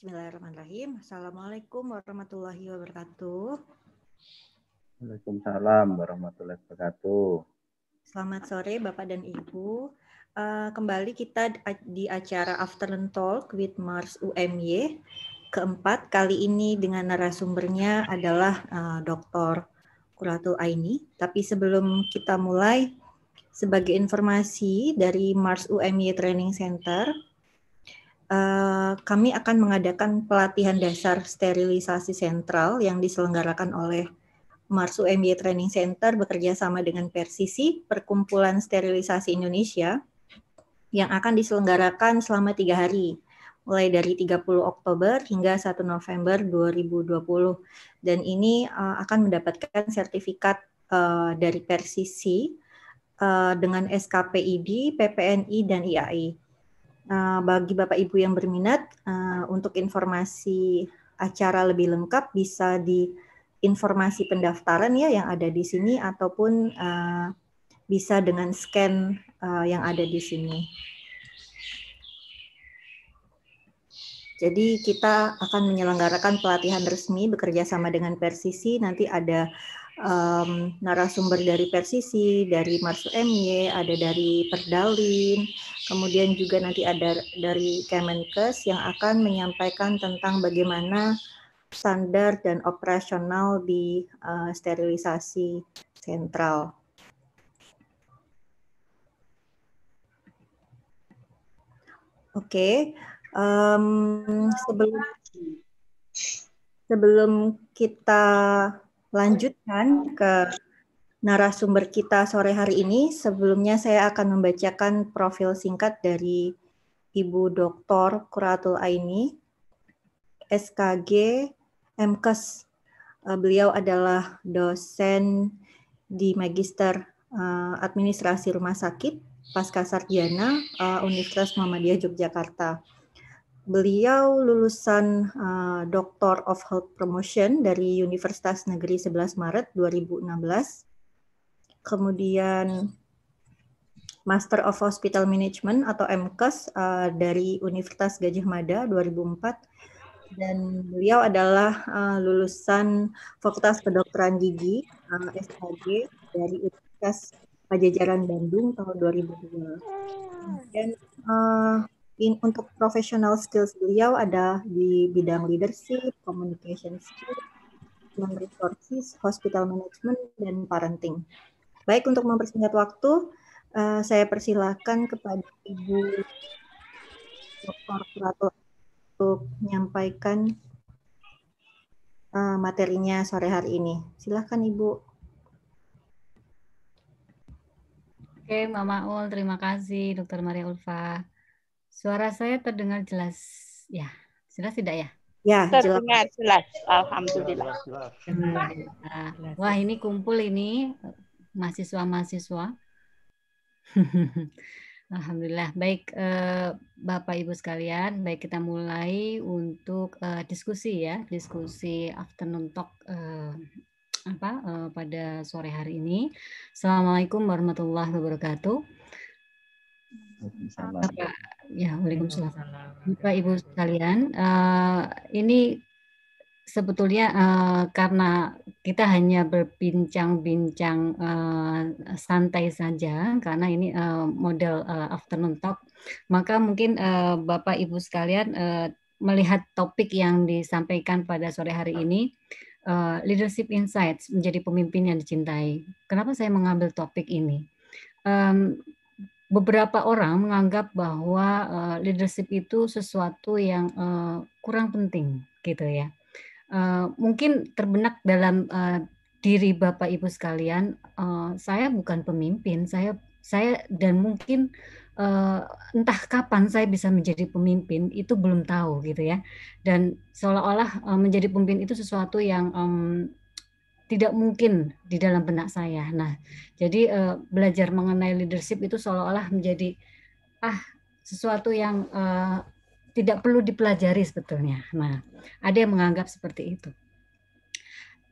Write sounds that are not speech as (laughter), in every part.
Bismillahirrahmanirrahim. Assalamualaikum warahmatullahi wabarakatuh. Waalaikumsalam warahmatullahi wabarakatuh. Selamat sore Bapak dan Ibu. Uh, kembali kita di acara Afternoon Talk with Mars UMY keempat kali ini dengan narasumbernya adalah uh, eh, Dr. Kuratul Aini. Tapi sebelum kita mulai, sebagai informasi dari Mars UMY Training Center, Eh, kami akan mengadakan pelatihan dasar sterilisasi sentral yang diselenggarakan oleh Marsu MY Training Center bekerja sama dengan Persisi, Perkumpulan Sterilisasi Indonesia, yang akan diselenggarakan selama tiga hari, mulai dari 30 Oktober hingga 1 November 2020. Dan ini uh, akan mendapatkan sertifikat uh, dari Persisi uh, dengan SKPID, PPNI, dan IAI Eh, bagi Bapak Ibu yang berminat eh, untuk informasi acara lebih lengkap bisa di informasi pendaftaran ya yang ada di sini ataupun eh, bisa dengan scan yang ada di sini. Jadi kita akan menyelenggarakan pelatihan resmi bekerja sama dengan Persisi. Nanti ada um, narasumber dari Persisi, dari Marsu MY, ada dari Perdalin, kemudian juga nanti ada dari Kemenkes yang akan menyampaikan tentang bagaimana standar dan operasional di uh, sterilisasi sentral. Oke, okay. um, sebelum sebelum kita lanjutkan ke narasumber kita sore hari ini. Sebelumnya saya akan membacakan profil singkat dari Ibu Dr. Kuratul Aini, SKG MKes. Eh, beliau adalah dosen di Magister eh, Administrasi Rumah Sakit Pasca Sarjana eh, Universitas Muhammadiyah Yogyakarta Beliau lulusan uh, Doctor of Health Promotion dari Universitas Negeri 11 Maret 2016. Kemudian Master of Hospital Management atau MKES uh, eh, dari Universitas Gajah Mada 2004 dan beliau adalah uh, lulusan Fakultas Kedokteran Gigi uh, SKG dari Universitas Pajajaran Bandung tahun 2002. Dan uh, in, untuk professional skills beliau ada di bidang leadership, communication skills, human resources, hospital management, dan parenting. Baik, untuk mempersingkat waktu, uh, saya persilahkan kepada Ibu Dr. Prato untuk menyampaikan uh, materinya sore hari ini. Silahkan Ibu. Oke, Mama Ul, terima kasih Dr. Maria Ulfa. Suara saya terdengar jelas. Ya, jelas tidak ya? Ya, terdengar jelas. jelas. Alhamdulillah. Jelas, Wah, ini kumpul ini mahasiswa-mahasiswa. (laughs) Alhamdulillah. Baik eh, Bapak Ibu sekalian, baik kita mulai untuk eh, diskusi ya, diskusi afternoon talk eh, apa pada sore hari ini. Assalamualaikum warahmatullahi wabarakatuh. Ya, Waalaikumsalam. Bapak Ibu sekalian, uh, ini sebetulnya uh, karena kita hanya berbincang-bincang uh, santai saja karena ini uh, model uh, afternoon talk maka mungkin uh, Bapak Ibu sekalian uh, melihat topik yang disampaikan pada sore hari ini uh, leadership insights menjadi pemimpin yang dicintai. Kenapa saya mengambil topik ini? Um, beberapa orang menganggap bahwa uh, leadership itu sesuatu yang uh, kurang penting gitu ya. Uh, mungkin terbenak dalam uh, diri Bapak Ibu sekalian, uh, saya bukan pemimpin, saya saya dan mungkin uh, entah kapan saya bisa menjadi pemimpin itu belum tahu gitu ya. Dan seolah-olah uh, menjadi pemimpin itu sesuatu yang um, tidak mungkin di dalam benak saya. Nah, jadi uh, belajar mengenai leadership itu seolah-olah menjadi ah sesuatu yang uh, tidak perlu dipelajari sebetulnya. Nah, ada yang menganggap seperti itu.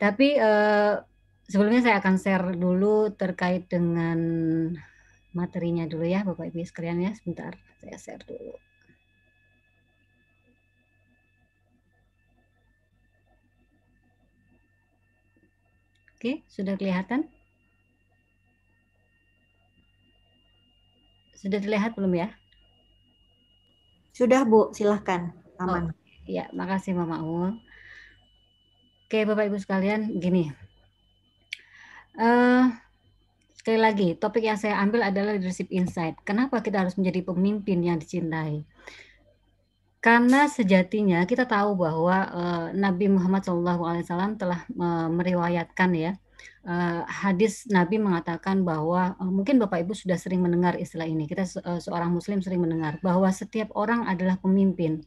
Tapi uh, sebelumnya saya akan share dulu terkait dengan materinya dulu ya Bapak Ibu sekalian ya sebentar saya share dulu. Oke, sudah kelihatan? Sudah terlihat belum ya? Sudah, Bu. Silahkan. Aman. Oh, ya, makasih Mama Ul. Oke, Bapak-Ibu sekalian, gini. Uh, sekali lagi, topik yang saya ambil adalah leadership insight. Kenapa kita harus menjadi pemimpin yang dicintai? Karena sejatinya kita tahu bahwa uh, Nabi Muhammad SAW telah uh, meriwayatkan ya uh, hadis Nabi mengatakan bahwa uh, mungkin Bapak Ibu sudah sering mendengar istilah ini. Kita uh, seorang Muslim sering mendengar bahwa setiap orang adalah pemimpin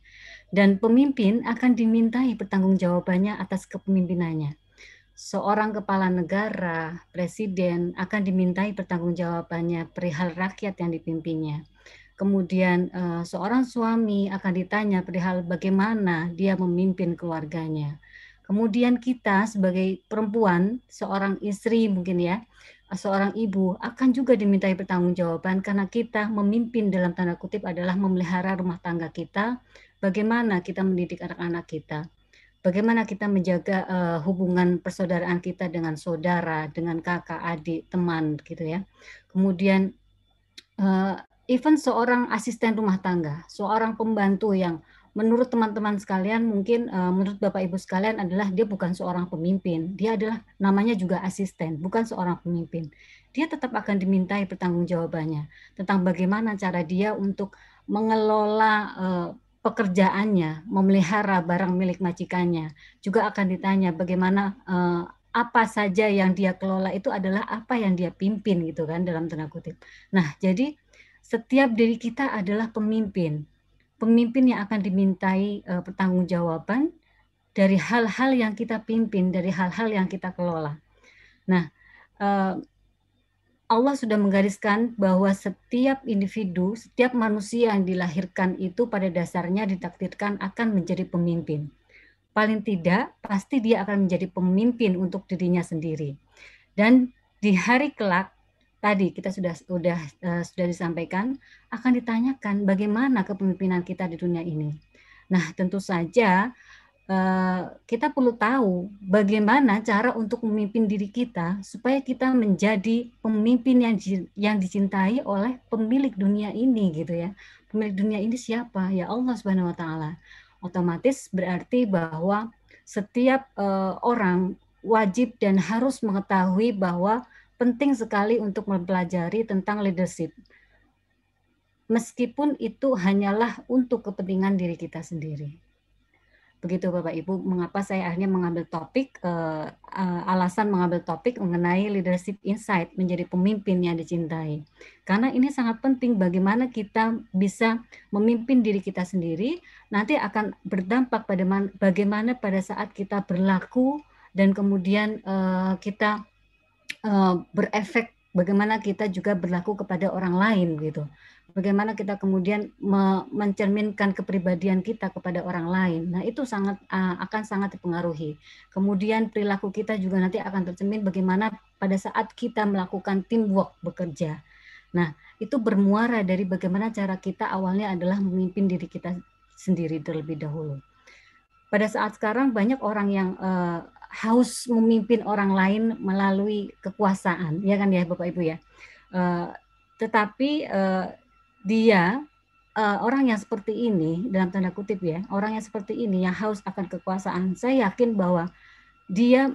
dan pemimpin akan dimintai pertanggungjawabannya atas kepemimpinannya. Seorang kepala negara, presiden akan dimintai pertanggungjawabannya perihal rakyat yang dipimpinnya kemudian uh, seorang suami akan ditanya perihal bagaimana dia memimpin keluarganya. Kemudian kita sebagai perempuan, seorang istri mungkin ya, seorang ibu akan juga dimintai pertanggungjawaban karena kita memimpin dalam tanda kutip adalah memelihara rumah tangga kita, bagaimana kita mendidik anak-anak kita. Bagaimana kita menjaga uh, hubungan persaudaraan kita dengan saudara, dengan kakak, adik, teman, gitu ya. Kemudian uh, even seorang asisten rumah tangga, seorang pembantu yang menurut teman-teman sekalian mungkin uh, menurut Bapak Ibu sekalian adalah dia bukan seorang pemimpin. Dia adalah namanya juga asisten, bukan seorang pemimpin. Dia tetap akan dimintai pertanggungjawabannya tentang bagaimana cara dia untuk mengelola uh, pekerjaannya, memelihara barang milik majikannya. Juga akan ditanya bagaimana uh, apa saja yang dia kelola itu adalah apa yang dia pimpin gitu kan dalam tanda kutip. Nah, jadi setiap diri kita adalah pemimpin. Pemimpin yang akan dimintai e, pertanggungjawaban dari hal-hal yang kita pimpin, dari hal-hal yang kita kelola. Nah, e, Allah sudah menggariskan bahwa setiap individu, setiap manusia yang dilahirkan itu pada dasarnya ditakdirkan akan menjadi pemimpin. Paling tidak, pasti dia akan menjadi pemimpin untuk dirinya sendiri. Dan di hari kelak, tadi kita sudah sudah uh, eh, sudah disampaikan akan ditanyakan bagaimana kepemimpinan kita di dunia ini. Nah, tentu saja uh, kita perlu tahu bagaimana cara untuk memimpin diri kita supaya kita menjadi pemimpin yang yang dicintai oleh pemilik dunia ini gitu ya. Pemilik dunia ini siapa? Ya Allah Subhanahu wa taala. Otomatis berarti bahwa setiap uh, orang wajib dan harus mengetahui bahwa penting sekali untuk mempelajari tentang leadership. Meskipun itu hanyalah untuk kepentingan diri kita sendiri. Begitu Bapak Ibu, mengapa saya akhirnya mengambil topik, uh, alasan mengambil topik mengenai leadership insight, menjadi pemimpin yang dicintai. Karena ini sangat penting bagaimana kita bisa memimpin diri kita sendiri, nanti akan berdampak pada bagaimana pada saat kita berlaku dan kemudian uh, kita Eh, berefek bagaimana kita juga berlaku kepada orang lain gitu. Bagaimana kita kemudian me mencerminkan kepribadian kita kepada orang lain. Nah, itu sangat uh, akan sangat dipengaruhi. Kemudian perilaku kita juga nanti akan tercermin bagaimana pada saat kita melakukan teamwork bekerja. Nah, itu bermuara dari bagaimana cara kita awalnya adalah memimpin diri kita sendiri terlebih dahulu. Pada saat sekarang banyak orang yang eh, haus memimpin orang lain melalui kekuasaan, ya kan ya Bapak Ibu ya. Uh, tetapi uh, dia uh, orang yang seperti ini dalam tanda kutip ya, orang yang seperti ini yang haus akan kekuasaan, saya yakin bahwa dia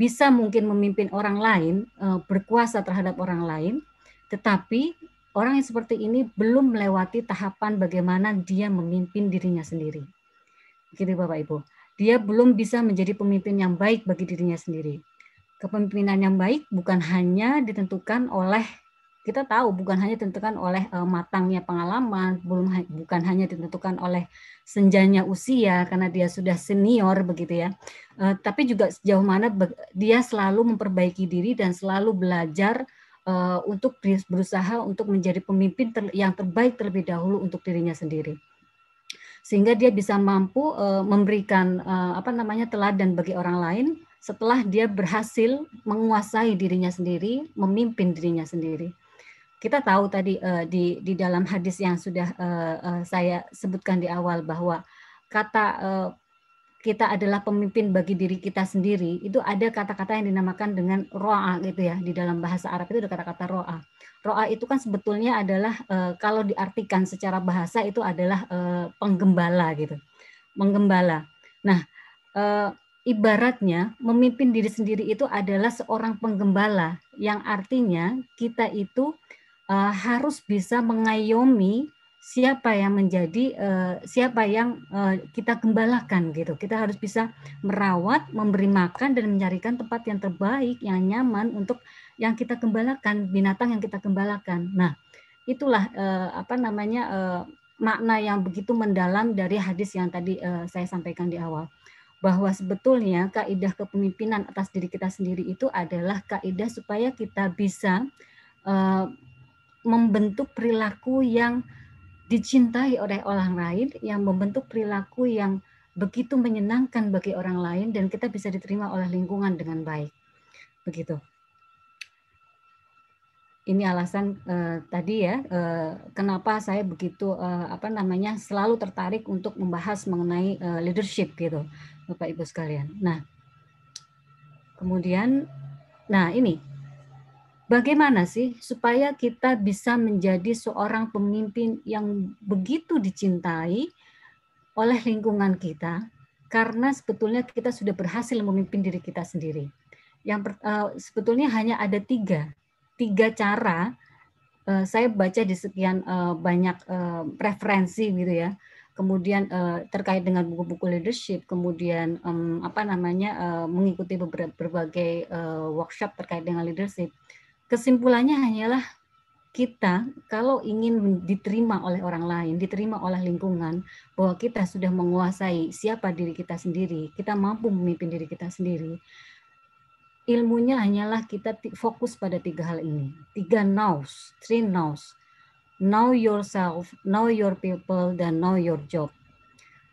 bisa mungkin memimpin orang lain, uh, berkuasa terhadap orang lain, tetapi orang yang seperti ini belum melewati tahapan bagaimana dia memimpin dirinya sendiri. Gitu Bapak Ibu dia belum bisa menjadi pemimpin yang baik bagi dirinya sendiri. Kepemimpinan yang baik bukan hanya ditentukan oleh kita tahu bukan hanya ditentukan oleh e, matangnya pengalaman, belum bukan hanya ditentukan oleh senjanya usia karena dia sudah senior begitu ya. E, tapi juga sejauh mana dia selalu memperbaiki diri dan selalu belajar e, untuk berusaha untuk menjadi pemimpin yang terbaik terlebih dahulu untuk dirinya sendiri sehingga dia bisa mampu uh, memberikan uh, apa namanya teladan bagi orang lain setelah dia berhasil menguasai dirinya sendiri, memimpin dirinya sendiri. Kita tahu tadi uh, di di dalam hadis yang sudah uh, uh, saya sebutkan di awal bahwa kata uh, kita adalah pemimpin bagi diri kita sendiri itu ada kata-kata yang dinamakan dengan roa gitu ya di dalam bahasa Arab itu ada kata-kata roa Roa itu kan sebetulnya adalah e, kalau diartikan secara bahasa itu adalah e, penggembala gitu, menggembala. Nah, e, ibaratnya memimpin diri sendiri itu adalah seorang penggembala yang artinya kita itu e, harus bisa mengayomi siapa yang menjadi e, siapa yang e, kita gembalakan gitu. Kita harus bisa merawat, memberi makan dan mencarikan tempat yang terbaik, yang nyaman untuk yang kita gembalakan, binatang yang kita gembalakan. Nah, itulah uh, apa namanya uh, makna yang begitu mendalam dari hadis yang tadi uh, saya sampaikan di awal bahwa sebetulnya kaidah kepemimpinan atas diri kita sendiri itu adalah kaidah supaya kita bisa uh, membentuk perilaku yang dicintai oleh orang lain, yang membentuk perilaku yang begitu menyenangkan bagi orang lain dan kita bisa diterima oleh lingkungan dengan baik. Begitu ini alasan uh, tadi ya uh, kenapa saya begitu uh, apa namanya selalu tertarik untuk membahas mengenai uh, leadership gitu Bapak Ibu sekalian. Nah, kemudian nah ini bagaimana sih supaya kita bisa menjadi seorang pemimpin yang begitu dicintai oleh lingkungan kita karena sebetulnya kita sudah berhasil memimpin diri kita sendiri. Yang uh, sebetulnya hanya ada tiga tiga cara uh, saya baca di sekian uh, banyak uh, referensi gitu ya kemudian uh, terkait dengan buku-buku leadership, kemudian um, apa namanya uh, mengikuti beberapa, berbagai uh, workshop terkait dengan leadership. Kesimpulannya hanyalah kita kalau ingin diterima oleh orang lain, diterima oleh lingkungan, bahwa kita sudah menguasai siapa diri kita sendiri, kita mampu memimpin diri kita sendiri, ilmunya hanyalah kita fokus pada tiga hal ini. Tiga knows three knows Know yourself, know your people, dan know your job.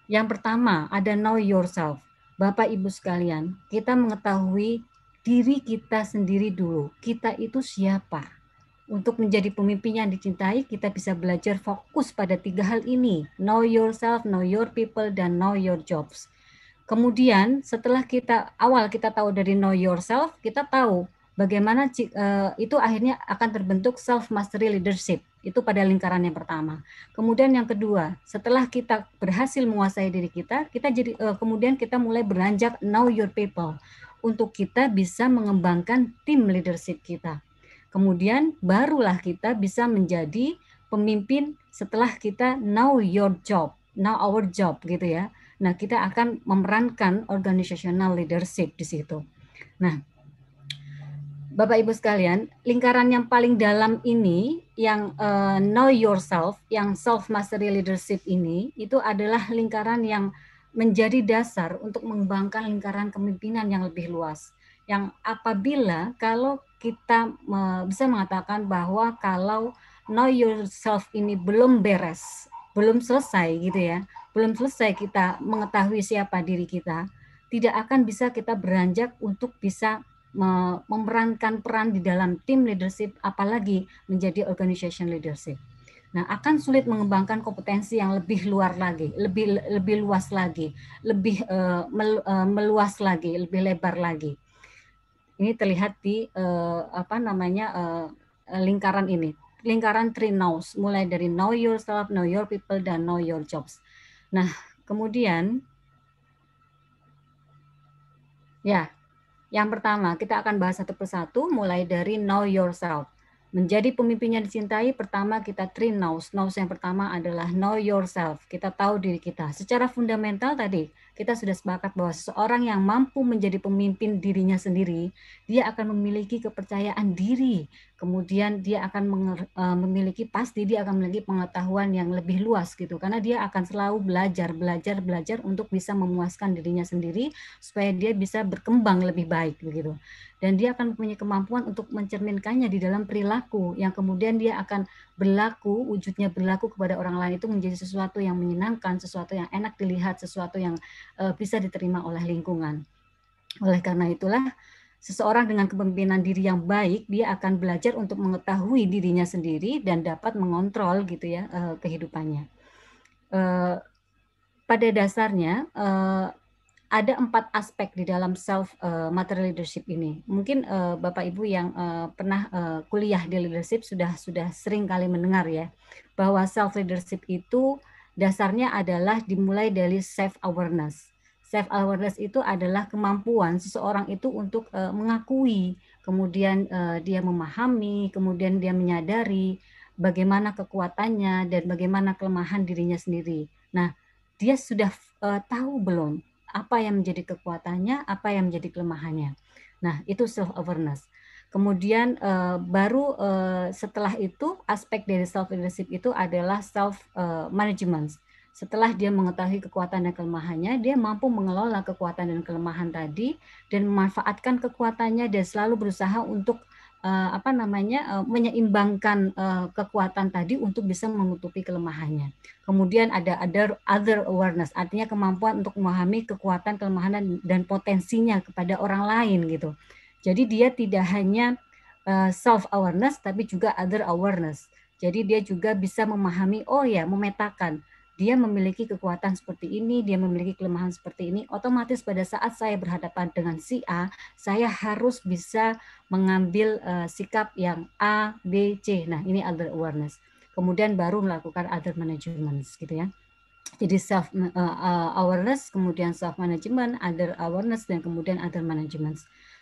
Yang pertama ada know yourself. Bapak Ibu sekalian, kita mengetahui diri kita sendiri dulu. Kita itu siapa? Untuk menjadi pemimpin yang dicintai, kita bisa belajar fokus pada tiga hal ini. Know yourself, know your people, dan know your jobs. Kemudian setelah kita awal kita tahu dari know yourself, kita tahu bagaimana uh, itu akhirnya akan terbentuk self mastery leadership. Itu pada lingkaran yang pertama. Kemudian yang kedua, setelah kita berhasil menguasai diri kita, kita jadi uh, kemudian kita mulai beranjak know your people untuk kita bisa mengembangkan tim leadership kita. Kemudian barulah kita bisa menjadi pemimpin setelah kita know your job, know our job gitu ya Nah, kita akan memerankan organizational leadership di situ. Nah, Bapak Ibu sekalian, lingkaran yang paling dalam ini yang uh, know yourself, yang self mastery leadership ini itu adalah lingkaran yang menjadi dasar untuk mengembangkan lingkaran kepemimpinan yang lebih luas. Yang apabila kalau kita uh, bisa mengatakan bahwa kalau know yourself ini belum beres, belum selesai gitu ya, belum selesai kita mengetahui siapa diri kita, tidak akan bisa kita beranjak untuk bisa memerankan peran di dalam tim leadership, apalagi menjadi organization leadership. Nah, akan sulit mengembangkan kompetensi yang lebih luar lagi, lebih lebih luas lagi, lebih uh, meluas lagi, lebih lebar lagi. Ini terlihat di uh, apa namanya uh, lingkaran ini, lingkaran three knows, mulai dari know yourself, know your people, dan know your jobs. Nah, kemudian ya, yang pertama kita akan bahas satu persatu mulai dari know yourself. Menjadi pemimpin yang dicintai, pertama kita train knows. Knows yang pertama adalah know yourself. Kita tahu diri kita. Secara fundamental tadi, kita sudah sepakat bahwa seseorang yang mampu menjadi pemimpin dirinya sendiri, dia akan memiliki kepercayaan diri, kemudian dia akan e, memiliki pasti dia akan memiliki pengetahuan yang lebih luas gitu, karena dia akan selalu belajar, belajar, belajar untuk bisa memuaskan dirinya sendiri supaya dia bisa berkembang lebih baik begitu. Dan dia akan punya kemampuan untuk mencerminkannya di dalam perilaku yang kemudian dia akan berlaku, wujudnya berlaku kepada orang lain itu menjadi sesuatu yang menyenangkan, sesuatu yang enak dilihat, sesuatu yang Eh, bisa diterima oleh lingkungan. Oleh karena itulah seseorang dengan kepemimpinan diri yang baik dia akan belajar untuk mengetahui dirinya sendiri dan dapat mengontrol gitu ya eh, kehidupannya. Eh, pada dasarnya ada empat aspek di dalam self uh, material leadership ini. Mungkin uh, Bapak Ibu yang uh, pernah uh, kuliah di leadership sudah sudah sering kali mendengar ya bahwa self leadership itu dasarnya adalah dimulai dari self awareness. Self awareness itu adalah kemampuan seseorang itu untuk uh, mengakui, kemudian uh, dia memahami, kemudian dia menyadari bagaimana kekuatannya dan bagaimana kelemahan dirinya sendiri. Nah, dia sudah uh, tahu belum apa yang menjadi kekuatannya, apa yang menjadi kelemahannya. Nah, itu self awareness. Kemudian uh, baru uh, setelah itu aspek dari self leadership itu adalah self uh, management. Setelah dia mengetahui kekuatan dan kelemahannya, dia mampu mengelola kekuatan dan kelemahan tadi dan memanfaatkan kekuatannya dan selalu berusaha untuk uh, apa namanya uh, menyeimbangkan uh, kekuatan tadi untuk bisa menutupi kelemahannya. Kemudian ada other other awareness, artinya kemampuan untuk memahami kekuatan, kelemahan dan potensinya kepada orang lain gitu jadi dia tidak hanya eh, self awareness tapi juga other awareness. Jadi dia juga bisa memahami oh ya memetakan dia memiliki kekuatan seperti ini, dia memiliki kelemahan seperti ini, otomatis pada saat saya berhadapan dengan si A, saya harus bisa mengambil uh, sikap yang A, B, C. Nah, ini other awareness. Kemudian baru melakukan other management gitu ya. Jadi self eh, awareness, kemudian self management, other awareness dan kemudian other management.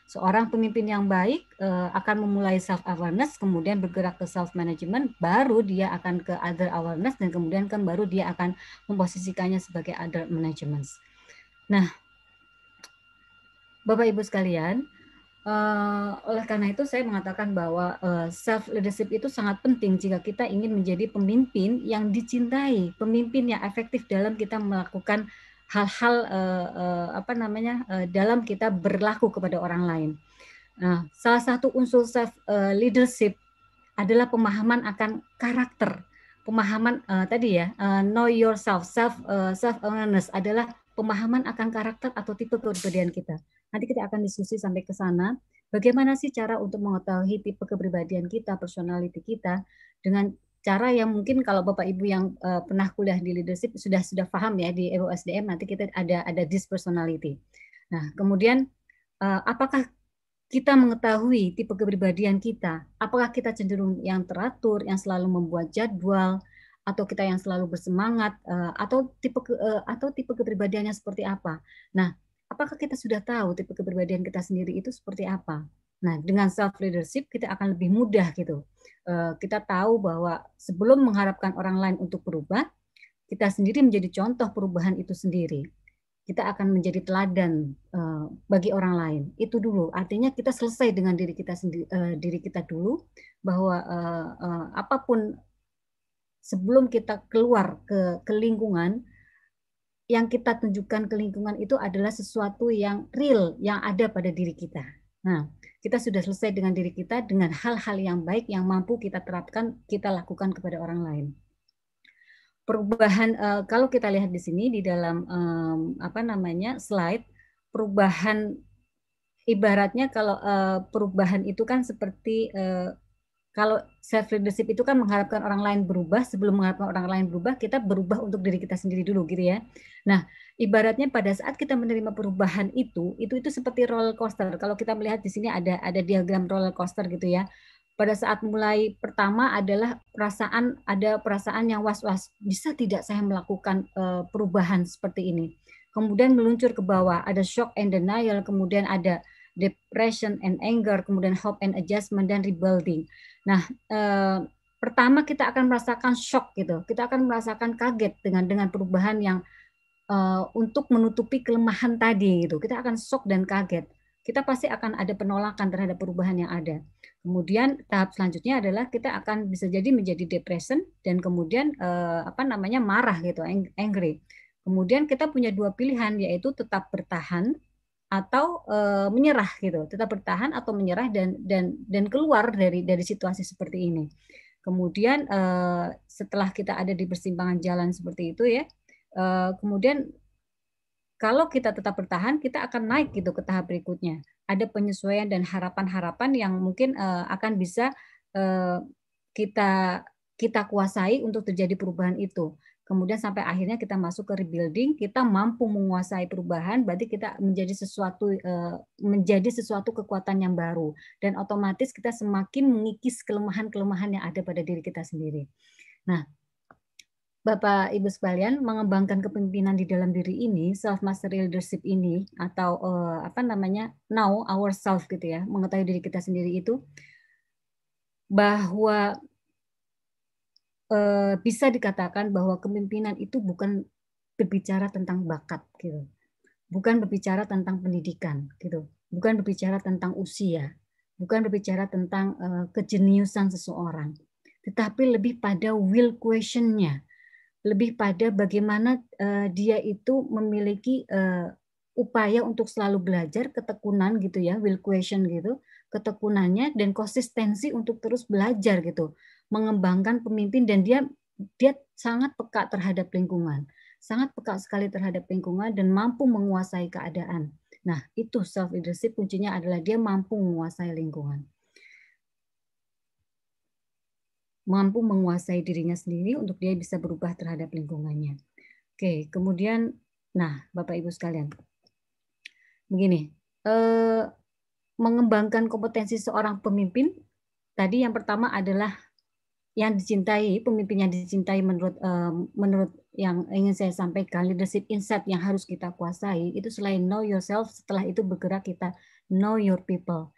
Seorang pemimpin yang baik uh, akan memulai self awareness, kemudian bergerak ke self management, baru dia akan ke other awareness dan kemudian kan baru dia akan memposisikannya sebagai other management. Nah, Bapak Ibu sekalian, Uh, oleh karena itu saya mengatakan bahwa uh, eh, self leadership itu sangat penting jika kita ingin menjadi pemimpin yang dicintai, pemimpin yang efektif dalam kita melakukan hal-hal uh, uh, apa namanya uh, dalam kita berlaku kepada orang lain. Nah, salah satu unsur self uh, leadership adalah pemahaman akan karakter, pemahaman uh, tadi ya uh, know yourself, self uh, self awareness adalah pemahaman akan karakter atau tipe kepribadian kita. Nanti kita akan diskusi sampai ke sana. Bagaimana sih cara untuk mengetahui tipe kepribadian kita, personality kita dengan cara yang mungkin kalau Bapak Ibu yang uh, pernah kuliah di leadership sudah sudah paham ya di EWSDM nanti kita ada ada dispersonality. Nah, kemudian uh, apakah kita mengetahui tipe kepribadian kita? Apakah kita cenderung yang teratur, yang selalu membuat jadwal atau kita yang selalu bersemangat uh, atau tipe uh, atau tipe kepribadiannya seperti apa? Nah, apakah kita sudah tahu tipe kepribadian kita sendiri itu seperti apa? Nah, dengan self leadership kita akan lebih mudah gitu. Eh, kita tahu bahwa sebelum mengharapkan orang lain untuk berubah, kita sendiri menjadi contoh perubahan itu sendiri. Kita akan menjadi teladan eh, bagi orang lain. Itu dulu. Artinya kita selesai dengan diri kita sendiri, eh, diri kita dulu bahwa apapun sebelum kita keluar ke, ke lingkungan yang kita tunjukkan ke lingkungan itu adalah sesuatu yang real yang ada pada diri kita. Nah, kita sudah selesai dengan diri kita dengan hal-hal yang baik yang mampu kita terapkan, kita lakukan kepada orang lain. Perubahan eh, kalau kita lihat di sini di dalam apa namanya slide perubahan ibaratnya kalau eh, perubahan itu kan seperti eh, kalau self leadership itu kan mengharapkan orang lain berubah sebelum mengharapkan orang lain berubah kita berubah untuk diri kita sendiri dulu gitu ya. Nah, ibaratnya pada saat kita menerima perubahan itu, itu itu seperti roller coaster. Kalau kita melihat di sini ada ada diagram roller coaster gitu ya. Pada saat mulai pertama adalah perasaan ada perasaan yang was-was, bisa tidak saya melakukan uh, perubahan seperti ini. Kemudian meluncur ke bawah, ada shock and denial, kemudian ada depression and anger, kemudian hope and adjustment dan rebuilding. Nah, uh, pertama kita akan merasakan shock gitu, kita akan merasakan kaget dengan dengan perubahan yang Eh, untuk menutupi kelemahan tadi gitu. Kita akan shock dan kaget. Kita pasti akan ada penolakan terhadap perubahan yang ada. Kemudian tahap selanjutnya adalah kita akan bisa jadi menjadi depression dan kemudian uh, apa namanya marah gitu, angry. Kemudian kita punya dua pilihan yaitu tetap bertahan atau uh, menyerah gitu. Tetap bertahan atau menyerah dan dan dan keluar dari dari situasi seperti ini. Kemudian uh, setelah kita ada di persimpangan jalan seperti itu ya, Eh, kemudian kalau kita tetap bertahan, kita akan naik gitu ke tahap berikutnya. Ada penyesuaian dan harapan-harapan yang mungkin eh, akan bisa eh, kita kita kuasai untuk terjadi perubahan itu. Kemudian sampai akhirnya kita masuk ke rebuilding, kita mampu menguasai perubahan, berarti kita menjadi sesuatu menjadi sesuatu kekuatan yang baru dan otomatis kita semakin mengikis kelemahan-kelemahan yang ada pada diri kita sendiri. Nah, Bapak Ibu sekalian mengembangkan kepemimpinan di dalam diri ini, self mastery leadership ini atau uh, apa namanya now our self gitu ya, mengetahui diri kita sendiri itu bahwa uh, bisa dikatakan bahwa kepemimpinan itu bukan berbicara tentang bakat gitu, bukan berbicara tentang pendidikan gitu, bukan berbicara tentang usia, bukan berbicara tentang uh, kejeniusan seseorang, tetapi lebih pada will questionnya lebih pada bagaimana uh, dia itu memiliki uh, upaya untuk selalu belajar, ketekunan gitu ya, will question gitu, ketekunannya dan konsistensi untuk terus belajar gitu, mengembangkan pemimpin dan dia dia sangat peka terhadap lingkungan, sangat peka sekali terhadap lingkungan dan mampu menguasai keadaan. Nah, itu self leadership kuncinya adalah dia mampu menguasai lingkungan. mampu menguasai dirinya sendiri untuk dia bisa berubah terhadap lingkungannya. Oke, kemudian, nah Bapak Ibu sekalian, begini, eh, mengembangkan kompetensi seorang pemimpin, tadi yang pertama adalah yang dicintai, pemimpin yang dicintai menurut eh, menurut yang ingin saya sampaikan, leadership insight yang harus kita kuasai, itu selain know yourself, setelah itu bergerak kita know your people.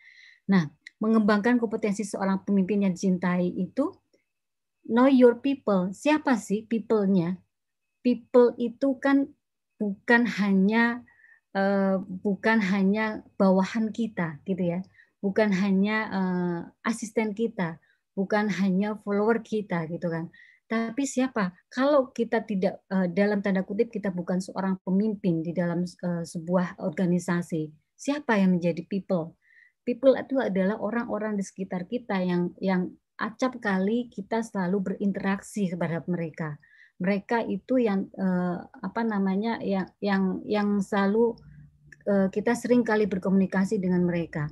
Nah, mengembangkan kompetensi seorang pemimpin yang dicintai itu know your people. Siapa sih people-nya? People itu kan bukan hanya uh, bukan hanya bawahan kita gitu ya. Bukan hanya uh, asisten kita, bukan hanya follower kita gitu kan. Tapi siapa? Kalau kita tidak uh, dalam tanda kutip kita bukan seorang pemimpin di dalam uh, sebuah organisasi, siapa yang menjadi people? People itu adalah orang-orang di sekitar kita yang yang acap kali kita selalu berinteraksi kepada mereka. Mereka itu yang eh, apa namanya yang yang yang selalu eh, kita sering kali berkomunikasi dengan mereka.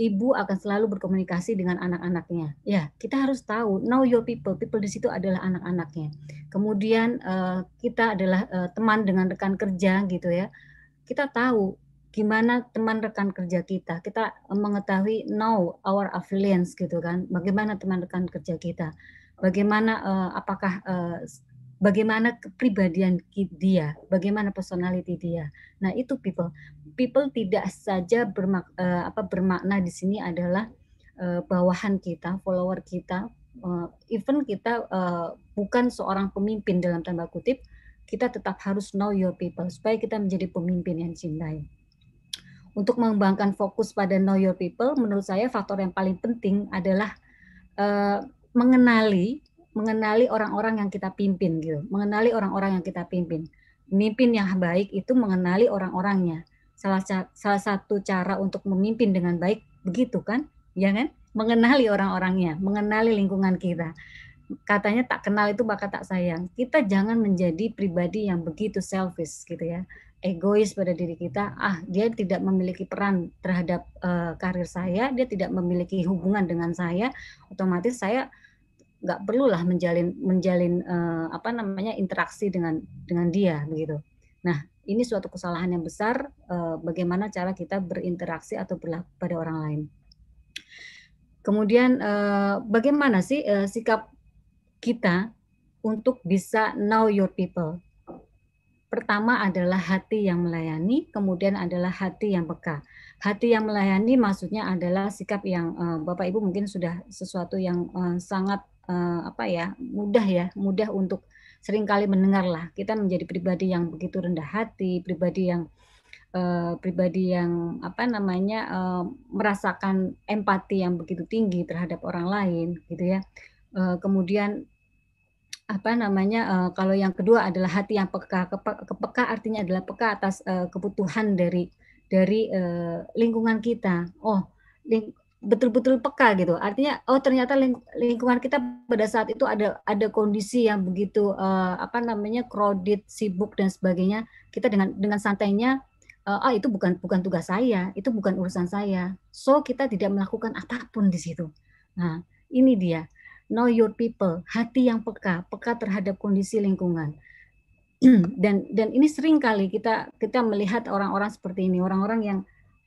Ibu akan selalu berkomunikasi dengan anak-anaknya. Ya, kita harus tahu know your people. People di situ adalah anak-anaknya. Kemudian eh, kita adalah eh, teman dengan rekan kerja gitu ya. Kita tahu gimana teman rekan kerja kita. Kita eh, mengetahui know our affiliates gitu kan. Bagaimana teman rekan kerja kita. Bagaimana uh, apakah uh, bagaimana kepribadian dia, bagaimana personality dia. Nah, itu people. People tidak saja bermak, uh, apa bermakna di sini adalah uh, bawahan kita, follower kita, uh, even kita uh, bukan seorang pemimpin dalam tanda kutip, kita tetap harus know your people supaya kita menjadi pemimpin yang cintai untuk mengembangkan fokus pada know your people, menurut saya faktor yang paling penting adalah uh, mengenali mengenali orang-orang yang kita pimpin gitu, mengenali orang-orang yang kita pimpin. Mimpin yang baik itu mengenali orang-orangnya. Salah, salah satu cara untuk memimpin dengan baik begitu kan, ya kan? Mengenali orang-orangnya, mengenali lingkungan kita. Katanya tak kenal itu bakal tak sayang. Kita jangan menjadi pribadi yang begitu selfish gitu ya egois pada diri kita ah dia tidak memiliki peran terhadap uh, karir saya dia tidak memiliki hubungan dengan saya otomatis saya nggak perlulah menjalin menjalin uh, apa namanya interaksi dengan dengan dia begitu nah ini suatu kesalahan yang besar uh, bagaimana cara kita berinteraksi atau berlaku pada orang lain kemudian uh, bagaimana sih uh, sikap kita untuk bisa know your people Pertama adalah hati yang melayani, kemudian adalah hati yang peka. Hati yang melayani maksudnya adalah sikap yang uh, Bapak Ibu mungkin sudah sesuatu yang uh, sangat uh, apa ya, mudah ya, mudah untuk seringkali mendengar lah. Kita menjadi pribadi yang begitu rendah hati, pribadi yang Uh, pribadi yang apa namanya uh, merasakan empati yang begitu tinggi terhadap orang lain gitu ya uh, kemudian apa namanya uh, kalau yang kedua adalah hati yang peka kepeka, kepeka artinya adalah peka atas uh, kebutuhan dari dari uh, lingkungan kita oh ling, betul-betul peka gitu artinya oh ternyata ling, lingkungan kita pada saat itu ada ada kondisi yang begitu uh, apa namanya crowded sibuk dan sebagainya kita dengan dengan santainya uh, oh itu bukan bukan tugas saya itu bukan urusan saya so kita tidak melakukan apapun di situ nah ini dia know your people, hati yang peka, peka terhadap kondisi lingkungan. (clears throat) dan dan ini sering kali kita kita melihat orang-orang seperti ini, orang-orang yang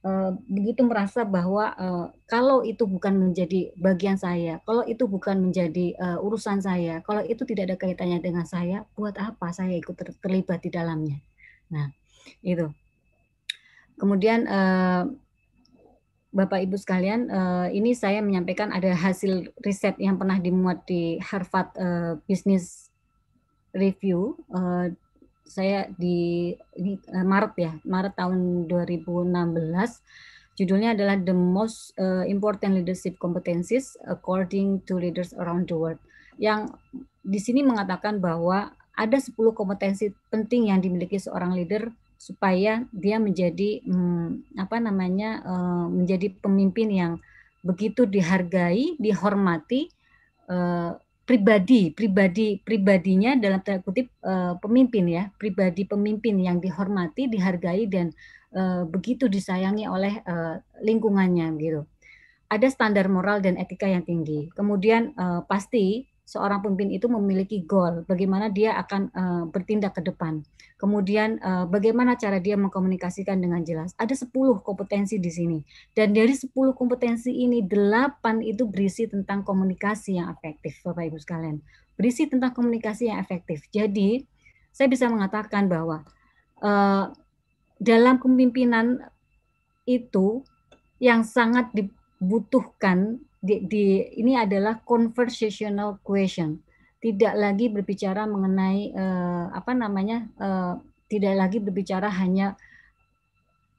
uh, begitu merasa bahwa uh, kalau itu bukan menjadi bagian saya, kalau itu bukan menjadi uh, urusan saya, kalau itu tidak ada kaitannya dengan saya, buat apa saya ikut ter terlibat di dalamnya? Nah, itu. Kemudian uh, Bapak Ibu sekalian, eh, ini saya menyampaikan ada hasil riset yang pernah dimuat di Harvard eh, Business Review. Eh, saya di ini Maret ya, Maret tahun 2016. Judulnya adalah The Most Important Leadership Competencies According to Leaders Around the World. Yang di sini mengatakan bahwa ada 10 kompetensi penting yang dimiliki seorang leader supaya dia menjadi hmm, apa namanya uh, menjadi pemimpin yang begitu dihargai, dihormati uh, pribadi, pribadi pribadinya dalam tanda kutip uh, pemimpin ya, pribadi pemimpin yang dihormati, dihargai dan uh, begitu disayangi oleh uh, lingkungannya gitu. Ada standar moral dan etika yang tinggi. Kemudian uh, pasti seorang pemimpin itu memiliki goal, bagaimana dia akan uh, bertindak ke depan kemudian uh, bagaimana cara dia mengkomunikasikan dengan jelas. Ada 10 kompetensi di sini. Dan dari 10 kompetensi ini, 8 itu berisi tentang komunikasi yang efektif, Bapak Ibu sekalian. Berisi tentang komunikasi yang efektif. Jadi, saya bisa mengatakan bahwa uh, dalam kepemimpinan itu yang sangat dibutuhkan di, di ini adalah conversational question tidak lagi berbicara mengenai eh, apa namanya eh, tidak lagi berbicara hanya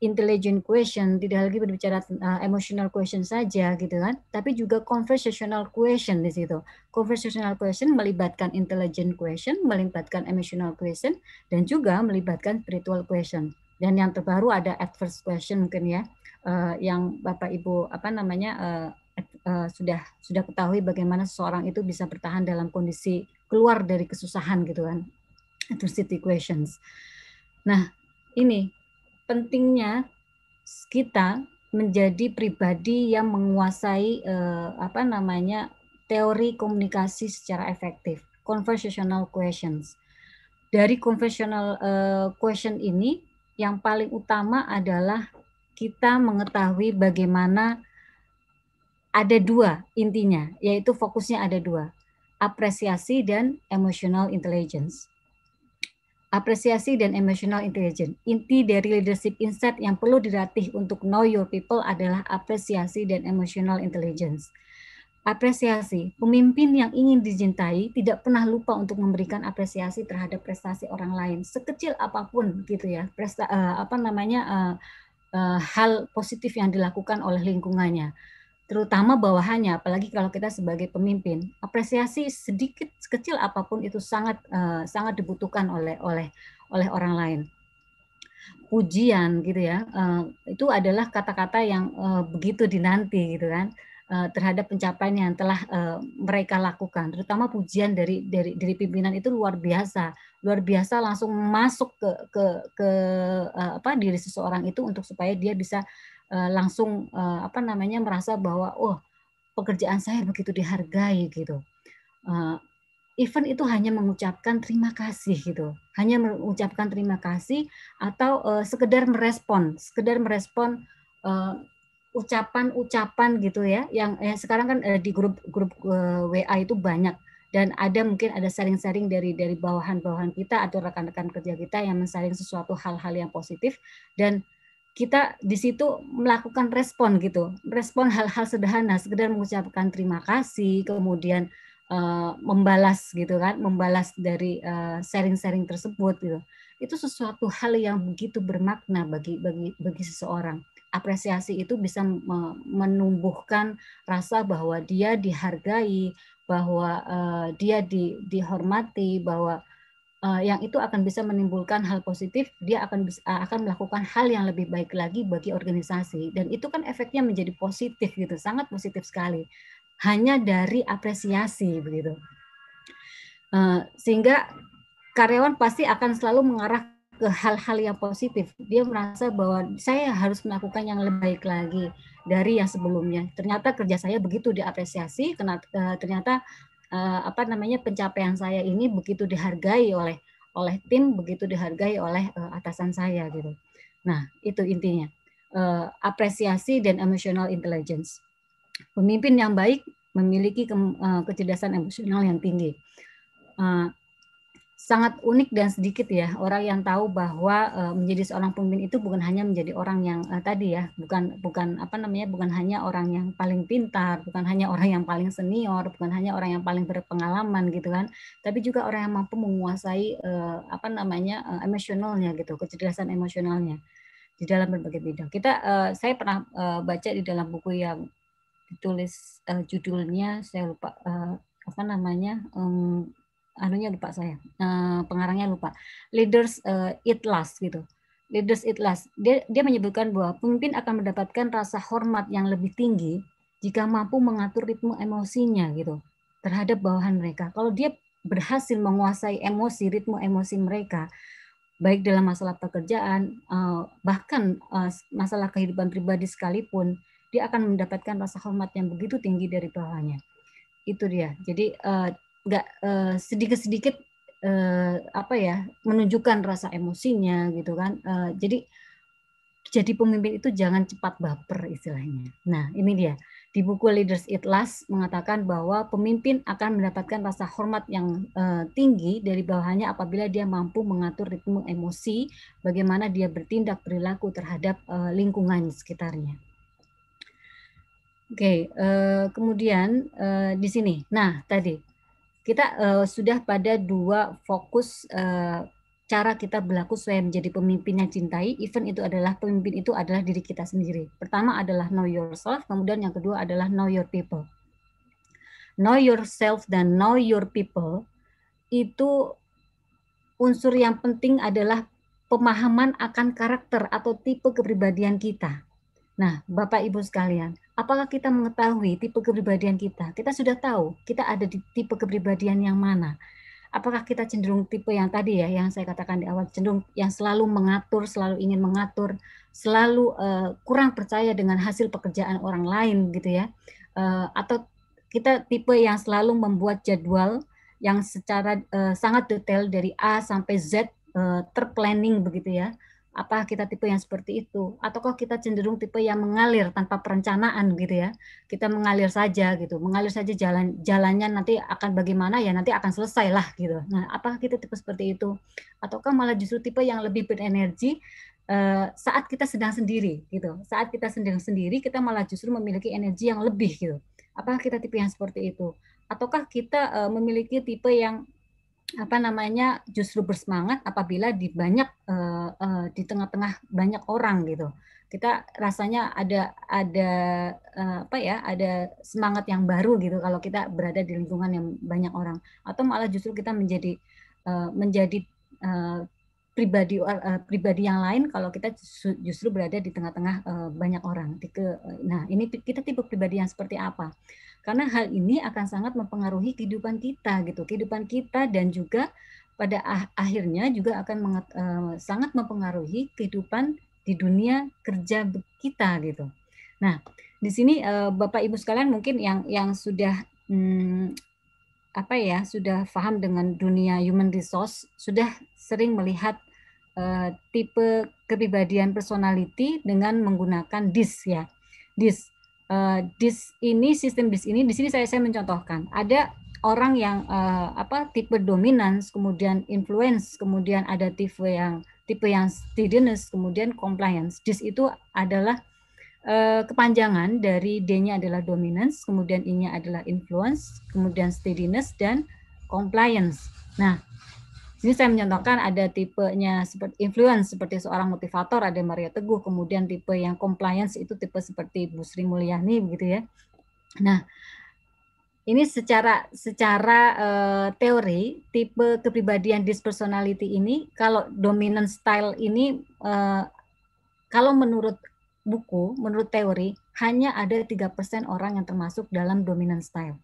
intelligent question, tidak lagi berbicara uh, emotional question saja gitu kan, tapi juga conversational question di situ. Conversational question melibatkan intelligent question, melibatkan emotional question, dan juga melibatkan spiritual question. Dan yang terbaru ada adverse question mungkin ya, uh, yang Bapak Ibu apa namanya uh, uh, sudah sudah ketahui bagaimana seseorang itu bisa bertahan dalam kondisi keluar dari kesusahan gitu kan adversity questions. Nah ini pentingnya kita menjadi pribadi yang menguasai uh, apa namanya teori komunikasi secara efektif conversational questions. Dari conversational uh, question ini yang paling utama adalah kita mengetahui bagaimana ada dua intinya, yaitu fokusnya ada dua, apresiasi dan emotional intelligence. Apresiasi dan emotional intelligence. Inti dari leadership insight yang perlu dilatih untuk know your people adalah apresiasi dan emotional intelligence. Apresiasi, pemimpin yang ingin dicintai tidak pernah lupa untuk memberikan apresiasi terhadap prestasi orang lain, sekecil apapun gitu ya, presta, uh, apa namanya uh, uh, hal positif yang dilakukan oleh lingkungannya terutama bawahannya, apalagi kalau kita sebagai pemimpin, apresiasi sedikit kecil apapun itu sangat uh, sangat dibutuhkan oleh oleh oleh orang lain. Pujian gitu ya, uh, itu adalah kata-kata yang uh, begitu dinanti gitu kan terhadap pencapaian yang telah uh, mereka lakukan, terutama pujian dari dari dari pimpinan itu luar biasa, luar biasa langsung masuk ke ke ke uh, apa diri seseorang itu untuk supaya dia bisa Eh, langsung eh, apa namanya merasa bahwa oh pekerjaan saya begitu dihargai gitu. Eh, event itu hanya mengucapkan terima kasih gitu, hanya mengucapkan terima kasih atau sekedar merespon, sekedar merespon ucapan-ucapan gitu ya yang eh, sekarang kan uh, di grup grup uh, WA itu banyak dan ada mungkin ada sharing-sharing dari dari bawahan-bawahan kita atau rekan-rekan kerja kita yang mensaring sesuatu hal-hal yang positif dan kita di situ melakukan respon gitu, respon hal-hal sederhana, sekedar mengucapkan terima kasih, kemudian uh, membalas gitu kan, membalas dari eh, sharing-sharing uh, tersebut gitu. Itu sesuatu hal yang begitu bermakna bagi bagi bagi seseorang. Apresiasi itu bisa menumbuhkan rasa bahwa dia dihargai, bahwa uh, dia di, dihormati, bahwa Eh, yang itu akan bisa menimbulkan hal positif, dia akan eh, akan melakukan hal yang lebih baik lagi bagi organisasi dan itu kan efeknya menjadi positif gitu, sangat positif sekali. Hanya dari apresiasi begitu. Eh, sehingga karyawan pasti akan selalu mengarah ke hal-hal yang positif. Dia merasa bahwa saya harus melakukan yang lebih baik lagi dari yang sebelumnya. Ternyata kerja saya begitu diapresiasi, ternyata Eh, apa namanya pencapaian saya ini begitu dihargai oleh oleh tim, begitu dihargai oleh eh, atasan saya gitu. Nah, itu intinya. Eh, apresiasi dan emotional intelligence. Pemimpin yang baik memiliki ke, kecerdasan emosional yang tinggi sangat unik dan sedikit ya orang yang tahu bahwa eh, menjadi seorang pemimpin itu bukan hanya menjadi orang yang uh, tadi ya bukan bukan apa namanya bukan hanya orang yang paling pintar bukan hanya orang yang paling senior bukan hanya orang yang paling berpengalaman gitu kan tapi juga orang yang mampu menguasai uh, apa namanya uh, emosionalnya gitu kecerdasan emosionalnya di dalam berbagai bidang kita uh, saya pernah uh, baca di dalam buku yang ditulis uh, judulnya saya lupa uh, apa namanya um, anunya lupa saya eh, pengarangnya lupa leaders uh, eat last gitu leaders eat last dia dia menyebutkan bahwa pemimpin akan mendapatkan rasa hormat yang lebih tinggi jika mampu mengatur ritme emosinya gitu terhadap bawahan mereka kalau dia berhasil menguasai emosi ritme emosi mereka baik dalam masalah pekerjaan eh, bahkan masalah kehidupan pribadi sekalipun dia akan mendapatkan rasa hormat yang begitu tinggi dari bawahnya itu dia jadi nggak uh, sedikit-sedikit uh, apa ya menunjukkan rasa emosinya gitu kan. Uh, jadi jadi pemimpin itu jangan cepat baper istilahnya. Nah ini dia di buku Leaders It Last mengatakan bahwa pemimpin akan mendapatkan rasa hormat yang uh, tinggi dari bawahannya apabila dia mampu mengatur ritme emosi, bagaimana dia bertindak perilaku terhadap uh, lingkungan sekitarnya. Oke, okay, uh, kemudian uh, di sini. Nah, tadi kita uh, sudah pada dua fokus uh, cara kita berlaku supaya menjadi pemimpin yang cintai, even itu adalah pemimpin itu adalah diri kita sendiri. Pertama adalah know yourself, kemudian yang kedua adalah know your people. Know yourself dan know your people itu unsur yang penting adalah pemahaman akan karakter atau tipe kepribadian kita. Nah, Bapak Ibu sekalian, apakah kita mengetahui tipe kepribadian kita? Kita sudah tahu kita ada di tipe kepribadian yang mana. Apakah kita cenderung tipe yang tadi ya, yang saya katakan di awal, cenderung yang selalu mengatur, selalu ingin mengatur, selalu uh, kurang percaya dengan hasil pekerjaan orang lain gitu ya, uh, atau kita tipe yang selalu membuat jadwal yang secara uh, sangat detail dari A sampai Z uh, terplanning begitu ya, apa kita tipe yang seperti itu ataukah kita cenderung tipe yang mengalir tanpa perencanaan gitu ya kita mengalir saja gitu mengalir saja jalan jalannya nanti akan bagaimana ya nanti akan selesai lah gitu nah apakah kita tipe seperti itu ataukah malah justru tipe yang lebih berenergi eh, saat kita sedang sendiri gitu saat kita sedang sendiri kita malah justru memiliki energi yang lebih gitu apakah kita tipe yang seperti itu ataukah kita eh, memiliki tipe yang apa namanya justru bersemangat apabila di banyak uh, uh, di tengah-tengah banyak orang gitu kita rasanya ada ada uh, apa ya ada semangat yang baru gitu kalau kita berada di lingkungan yang banyak orang atau malah justru kita menjadi uh, menjadi uh, pribadi uh, pribadi yang lain kalau kita justru berada di tengah-tengah uh, banyak orang. Nah, ini kita tipe pribadi yang seperti apa? karena hal ini akan sangat mempengaruhi kehidupan kita gitu kehidupan kita dan juga pada ah, akhirnya juga akan eh, sangat mempengaruhi kehidupan di dunia kerja kita gitu nah di sini eh, bapak ibu sekalian mungkin yang yang sudah hmm, apa ya sudah paham dengan dunia human resource sudah sering melihat uh, tipe kepribadian personality dengan menggunakan DIS ya DIS uh, dis ini sistem dis ini di sini saya saya mencontohkan ada orang yang uh, apa tipe dominance kemudian influence kemudian ada tipe yang tipe yang steadiness kemudian compliance dis itu adalah uh, kepanjangan dari d-nya adalah dominance kemudian i-nya adalah influence kemudian steadiness dan compliance nah sini saya mencontohkan ada tipenya seperti influence seperti seorang motivator ada Maria Teguh, kemudian tipe yang compliance itu tipe seperti Bu Sri Mulyani begitu ya. Nah, ini secara secara uh, teori tipe kepribadian dispersonality ini kalau dominant style ini uh, kalau menurut buku, menurut teori hanya ada tiga persen orang yang termasuk dalam dominant style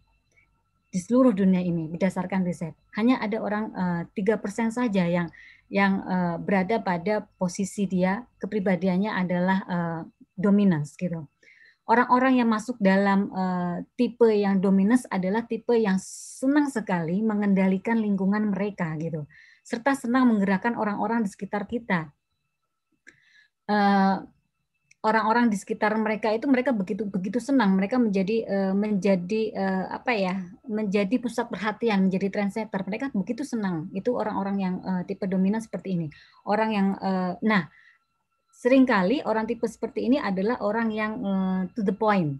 di seluruh dunia ini berdasarkan riset. Hanya ada orang eh, tiga persen saja yang yang eh, berada pada posisi dia kepribadiannya adalah uh, gitu. Orang-orang yang masuk dalam tipe yang dominance adalah tipe yang senang sekali mengendalikan lingkungan mereka gitu, serta senang menggerakkan orang-orang di sekitar kita orang-orang di sekitar mereka itu mereka begitu begitu senang mereka menjadi eh, menjadi eh, apa ya menjadi pusat perhatian menjadi trendsetter mereka begitu senang itu orang-orang yang eh, tipe dominan seperti ini orang yang uh, nah seringkali orang tipe seperti ini adalah orang yang to the point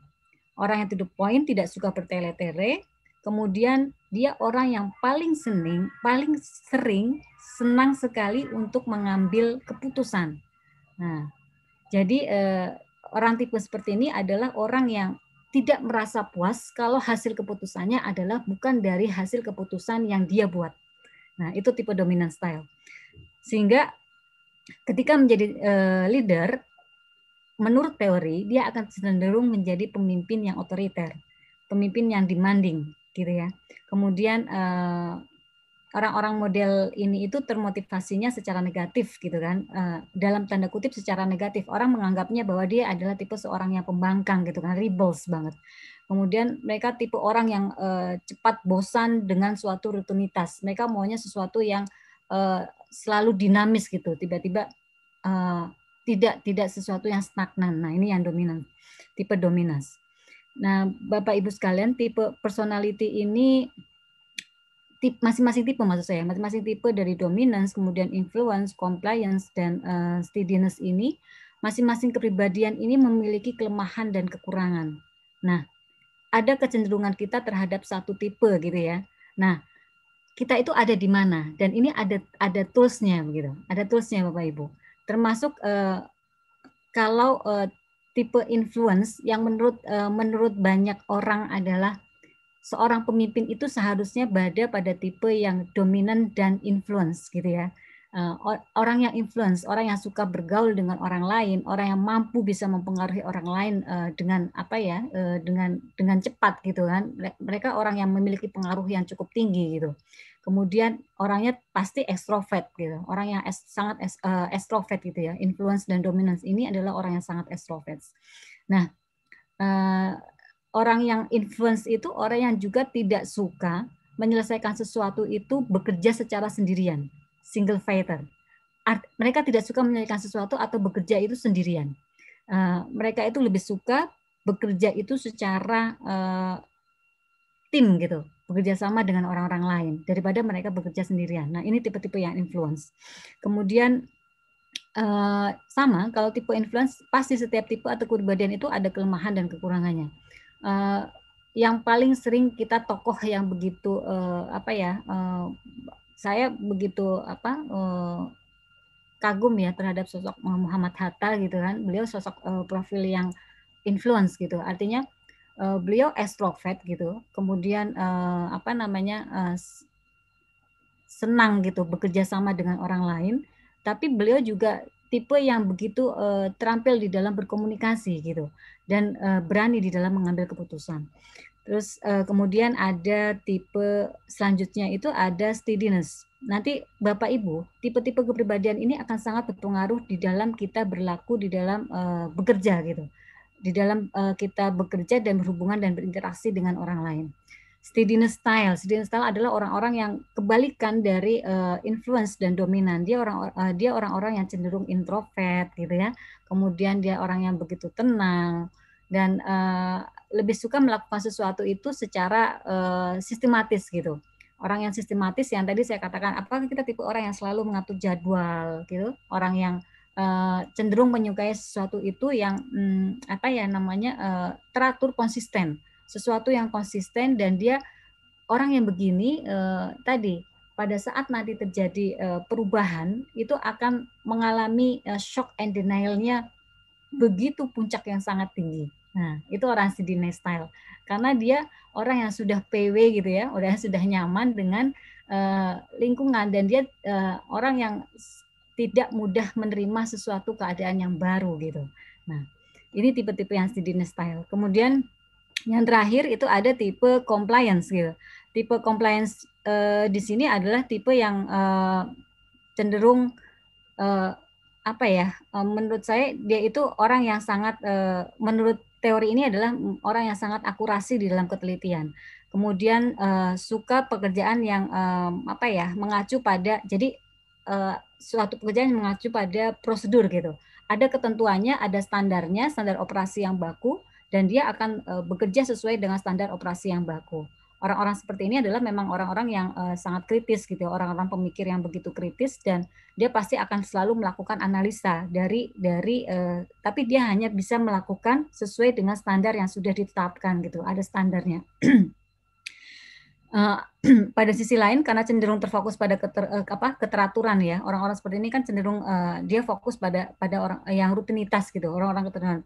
orang yang to the point tidak suka bertele-tele kemudian dia orang yang paling sening paling sering senang sekali untuk mengambil keputusan nah jadi eh, orang tipe seperti ini adalah orang yang tidak merasa puas kalau hasil keputusannya adalah bukan dari hasil keputusan yang dia buat. Nah, itu tipe dominan style. Sehingga ketika menjadi eh, leader, menurut teori dia akan cenderung menjadi pemimpin yang otoriter, pemimpin yang demanding, gitu ya. Kemudian eh, orang-orang model ini itu termotivasinya secara negatif gitu kan eh, dalam tanda kutip secara negatif orang menganggapnya bahwa dia adalah tipe seorang yang pembangkang gitu kan rebels banget kemudian mereka tipe orang yang eh, cepat bosan dengan suatu rutinitas mereka maunya sesuatu yang eh, selalu dinamis gitu tiba-tiba tidak tidak sesuatu yang stagnan nah ini yang dominan tipe dominas nah bapak ibu sekalian tipe personality ini masing-masing tipe maksud saya masing-masing tipe dari dominance kemudian influence compliance dan uh, steadiness ini masing-masing kepribadian ini memiliki kelemahan dan kekurangan nah ada kecenderungan kita terhadap satu tipe gitu ya nah kita itu ada di mana dan ini ada ada toolsnya begitu ada toolsnya bapak ibu termasuk uh, kalau uh, tipe influence yang menurut menurut banyak orang adalah seorang pemimpin itu seharusnya berada pada tipe yang dominan dan influence gitu ya. Eh, orang yang influence, orang yang suka bergaul dengan orang lain, orang yang mampu bisa mempengaruhi orang lain eh, dengan apa ya, eh, dengan dengan cepat gitu kan. Mereka orang yang memiliki pengaruh yang cukup tinggi gitu. Kemudian orangnya pasti ekstrovert gitu. Orang yang es, sangat es, ekstrovert gitu ya. Influence dan dominance ini adalah orang yang sangat ekstrovert. Nah, orang yang influence itu orang yang juga tidak suka menyelesaikan sesuatu itu bekerja secara sendirian, single fighter. Art, mereka tidak suka menyelesaikan sesuatu atau bekerja itu sendirian. Uh, mereka itu lebih suka bekerja itu secara uh, tim gitu, bekerja sama dengan orang-orang lain daripada mereka bekerja sendirian. Nah ini tipe-tipe yang influence. Kemudian uh, sama kalau tipe influence pasti setiap tipe atau kepribadian itu ada kelemahan dan kekurangannya Eh, yang paling sering kita tokoh yang begitu uh, apa ya uh, saya begitu apa uh, kagum ya terhadap sosok Muhammad Hatta gitu kan beliau sosok uh, profil yang influence gitu artinya uh, beliau extrovert gitu kemudian uh, apa namanya uh, senang gitu bekerja sama dengan orang lain tapi beliau juga tipe yang begitu uh, terampil di dalam berkomunikasi gitu dan uh, berani di dalam mengambil keputusan. Terus uh, kemudian ada tipe selanjutnya itu ada steadiness. Nanti Bapak Ibu, tipe-tipe kepribadian ini akan sangat berpengaruh di dalam kita berlaku di dalam uh, bekerja gitu. Di dalam uh, kita bekerja dan berhubungan dan berinteraksi dengan orang lain steadiness style. Steadiness style adalah orang-orang yang kebalikan dari uh, influence dan dominan. Dia orang uh, dia orang-orang yang cenderung introvert gitu ya. Kemudian dia orang yang begitu tenang dan uh, lebih suka melakukan sesuatu itu secara uh, sistematis gitu. Orang yang sistematis yang tadi saya katakan apakah kita tipe orang yang selalu mengatur jadwal gitu, orang yang cenderung menyukai sesuatu itu yang hmm, apa ya namanya teratur konsisten sesuatu yang konsisten dan dia orang yang begini eh, tadi pada saat nanti terjadi eh, perubahan itu akan mengalami eh, shock and denialnya begitu puncak yang sangat tinggi. Nah, itu orang Sydney style. Karena dia orang yang sudah PW gitu ya, orang yang sudah nyaman dengan eh, lingkungan dan dia eh, orang yang tidak mudah menerima sesuatu keadaan yang baru gitu. Nah, ini tipe-tipe yang Sydney style. Kemudian yang terakhir itu ada tipe compliance gitu. Tipe compliance eh, di sini adalah tipe yang eh, cenderung eh, apa ya? Eh, menurut saya dia itu orang yang sangat eh, menurut teori ini adalah orang yang sangat akurasi di dalam ketelitian. Kemudian eh, suka pekerjaan yang eh, apa ya? mengacu pada jadi eh, suatu pekerjaan yang mengacu pada prosedur gitu. Ada ketentuannya, ada standarnya, standar operasi yang baku dan dia akan uh, bekerja sesuai dengan standar operasi yang baku. Orang-orang seperti ini adalah memang orang-orang yang uh, sangat kritis gitu, ya, orang-orang pemikir yang begitu kritis dan dia pasti akan selalu melakukan analisa dari dari uh, tapi dia hanya bisa melakukan sesuai dengan standar yang sudah ditetapkan gitu, ada standarnya. Uh, (clears throat) (clears throat) pada sisi lain karena cenderung terfokus pada keter, uh, apa keteraturan ya orang-orang seperti ini kan cenderung uh, dia fokus pada pada orang yang rutinitas gitu orang-orang keteraturan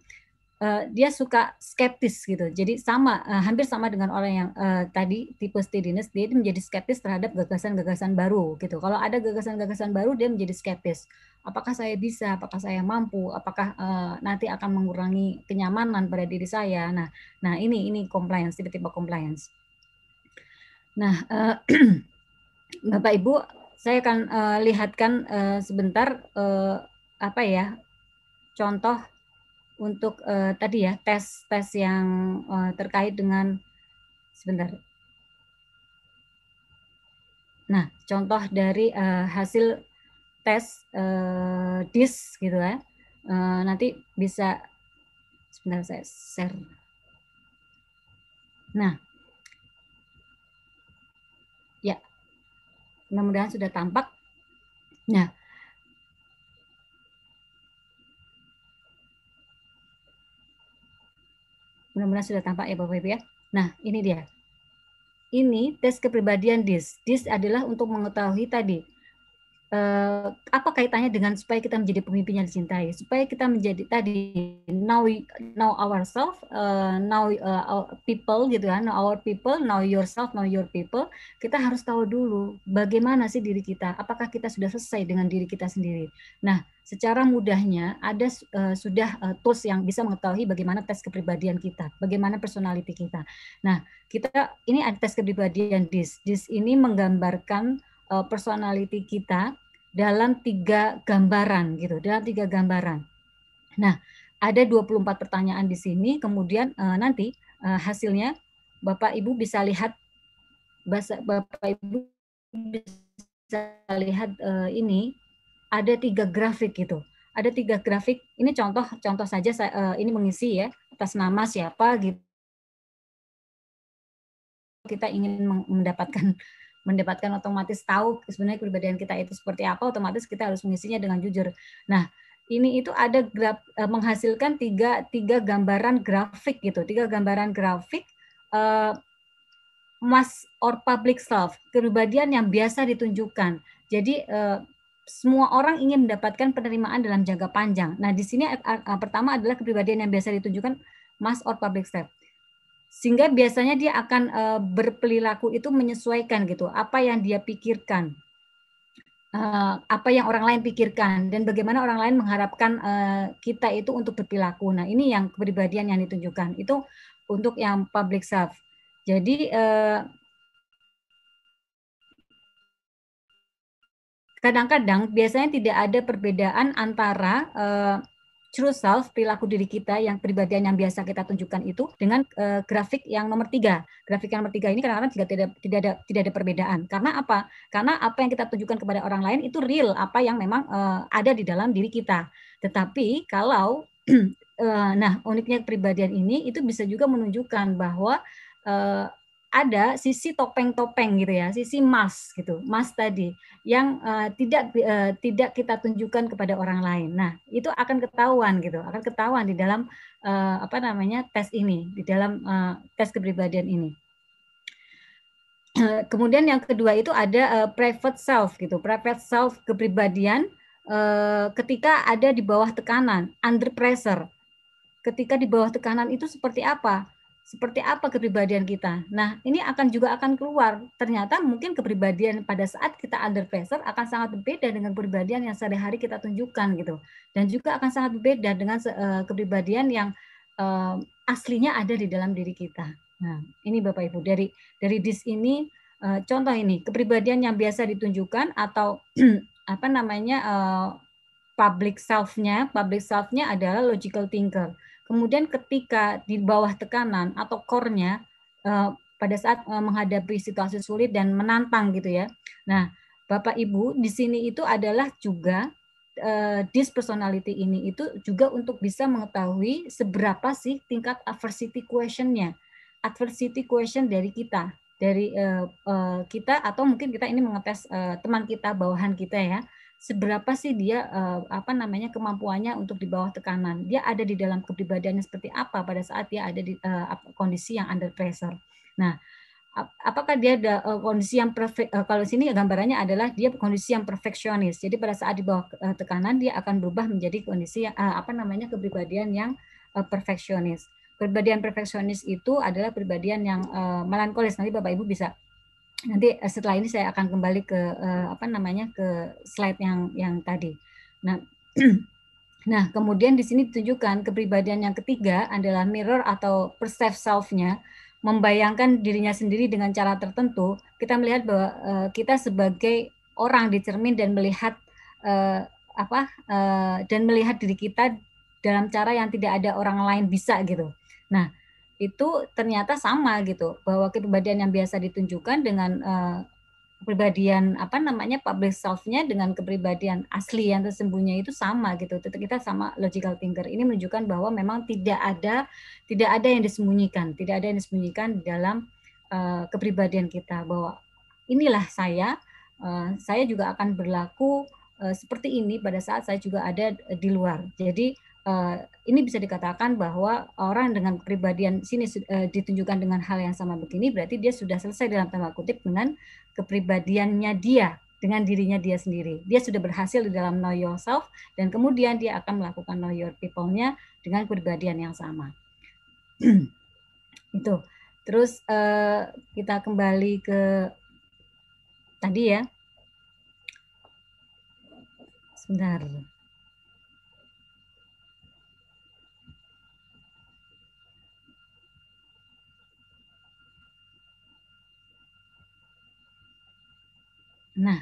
uh, dia suka skeptis gitu. Jadi sama uh, hampir sama dengan orang yang uh, tadi tipe steadiness dia itu menjadi skeptis terhadap gagasan-gagasan baru gitu. Kalau ada gagasan-gagasan baru dia menjadi skeptis. Apakah saya bisa? Apakah saya mampu? Apakah uh, nanti akan mengurangi kenyamanan pada diri saya? Nah, nah ini ini compliance tiba-tiba compliance. Nah, uh, (clears throat) Bapak Ibu, saya akan uh, lihatkan uh, sebentar uh, apa ya contoh untuk uh, tadi ya tes tes yang uh, terkait dengan sebentar. Nah, contoh dari uh, hasil tes uh, dis gitu ya. Uh, nanti bisa sebentar saya share. Nah, ya, mudah-mudahan sudah tampak. Nah, Mudah-mudahan sudah tampak ya Bapak Ibu ya. Nah, ini dia. Ini tes kepribadian DIS. DIS adalah untuk mengetahui tadi Eh, apa kaitannya dengan supaya kita menjadi pemimpin yang dicintai, supaya kita menjadi tadi know know ourselves, uh, know uh, our people gitu kan, know our people, know yourself, know your people. Kita harus tahu dulu bagaimana sih diri kita, apakah kita sudah selesai dengan diri kita sendiri. Nah, secara mudahnya ada uh, sudah uh, tools yang bisa mengetahui bagaimana tes kepribadian kita, bagaimana personality kita. Nah, kita ini ada tes kepribadian DIS. DIS ini menggambarkan uh, personality kita dalam tiga gambaran gitu, dalam tiga gambaran. Nah, ada 24 pertanyaan di sini, kemudian uh, nanti uh, hasilnya Bapak Ibu bisa lihat bahasa Bapak Ibu bisa lihat uh, ini ada tiga grafik gitu. Ada tiga grafik. Ini contoh contoh saja saya, uh, ini mengisi ya atas nama siapa gitu. Kita ingin mendapatkan mendapatkan otomatis tahu sebenarnya kepribadian kita itu seperti apa, otomatis kita harus mengisinya dengan jujur. Nah, ini itu ada graf, eh, menghasilkan tiga, tiga gambaran grafik gitu, tiga gambaran grafik uh, mass or public self, kepribadian yang biasa ditunjukkan. Jadi uh, semua orang ingin mendapatkan penerimaan dalam jangka panjang. Nah, di sini uh, pertama adalah kepribadian yang biasa ditunjukkan mass or public self sehingga biasanya dia akan uh, berperilaku itu menyesuaikan gitu apa yang dia pikirkan uh, apa yang orang lain pikirkan dan bagaimana orang lain mengharapkan uh, kita itu untuk berperilaku nah ini yang kepribadian yang ditunjukkan itu untuk yang public self jadi uh, kadang-kadang biasanya tidak ada perbedaan antara uh, true self perilaku diri kita yang pribadian yang biasa kita tunjukkan itu dengan uh, grafik yang nomor tiga grafik yang nomor tiga ini kadang-kadang tidak tidak tidak ada tidak ada perbedaan karena apa karena apa yang kita tunjukkan kepada orang lain itu real apa yang memang uh, ada di dalam diri kita tetapi kalau uh, (clears throat) nah uniknya kepribadian ini itu bisa juga menunjukkan bahwa ada sisi topeng-topeng gitu ya, sisi mas gitu, mas tadi yang uh, tidak uh, tidak kita tunjukkan kepada orang lain. Nah, itu akan ketahuan gitu, akan ketahuan di dalam uh, apa namanya tes ini, di dalam uh, tes kepribadian ini. Kemudian yang kedua itu ada uh, private self gitu, private self kepribadian uh, ketika ada di bawah tekanan, under pressure. Ketika di bawah tekanan itu seperti apa? seperti apa kepribadian kita. Nah, ini akan juga akan keluar. Ternyata mungkin kepribadian pada saat kita under pressure akan sangat berbeda dengan kepribadian yang sehari-hari kita tunjukkan gitu. Dan juga akan sangat berbeda dengan uh, kepribadian yang uh, aslinya ada di dalam diri kita. Nah, ini Bapak Ibu dari dari dis ini uh, contoh ini kepribadian yang biasa ditunjukkan atau (clears throat) apa namanya uh, public self-nya, public self-nya adalah logical thinker Kemudian ketika di bawah tekanan atau core-nya eh, pada saat eh, menghadapi situasi sulit dan menantang gitu ya. Nah, Bapak Ibu di sini itu adalah juga eh, dispersonality ini itu juga untuk bisa mengetahui seberapa sih tingkat adversity question-nya. Adversity question dari kita dari uh, uh, kita atau mungkin kita ini mengetes uh, teman kita bawahan kita ya seberapa sih dia uh, apa namanya kemampuannya untuk di bawah tekanan. Dia ada di dalam kepribadiannya seperti apa pada saat dia ada di uh, kondisi yang under pressure. Nah, apakah dia ada eh, kondisi yang perfect uh, kalau sini gambarannya adalah dia kondisi yang perfeksionis jadi pada saat di bawah tekanan dia akan berubah menjadi kondisi apa namanya kepribadian yang uh, perfeksionis kepribadian perfeksionis itu adalah kepribadian yang uh, melankolis nanti bapak ibu bisa nanti eh, setelah ini saya akan kembali ke uh, apa namanya ke slide yang yang tadi. Nah, (clears throat) nah kemudian di sini ditunjukkan kepribadian yang ketiga adalah mirror atau perceive self-nya membayangkan dirinya sendiri dengan cara tertentu. Kita melihat bahwa uh, kita sebagai orang dicermin dan melihat uh, apa uh, dan melihat diri kita dalam cara yang tidak ada orang lain bisa gitu. Nah, itu ternyata sama gitu bahwa kepribadian yang biasa ditunjukkan dengan uh, kepribadian apa namanya public self dengan kepribadian asli yang tersembunyi itu sama gitu. tetap Kita sama logical thinker. Ini menunjukkan bahwa memang tidak ada tidak ada yang disembunyikan, tidak ada yang disembunyikan di dalam uh, kepribadian kita bahwa inilah saya, uh, saya juga akan berlaku uh, seperti ini pada saat saya juga ada di luar. Jadi Eh, ini bisa dikatakan bahwa orang dengan kepribadian sini eh, ditunjukkan dengan hal yang sama begini berarti dia sudah selesai dalam tanda kutip dengan kepribadiannya dia dengan dirinya dia sendiri. Dia sudah berhasil di dalam know yourself dan kemudian dia akan melakukan know your people-nya dengan kepribadian yang sama. (clears throat) Itu. Terus eh, kita kembali ke tadi ya. Sebentar. Nah,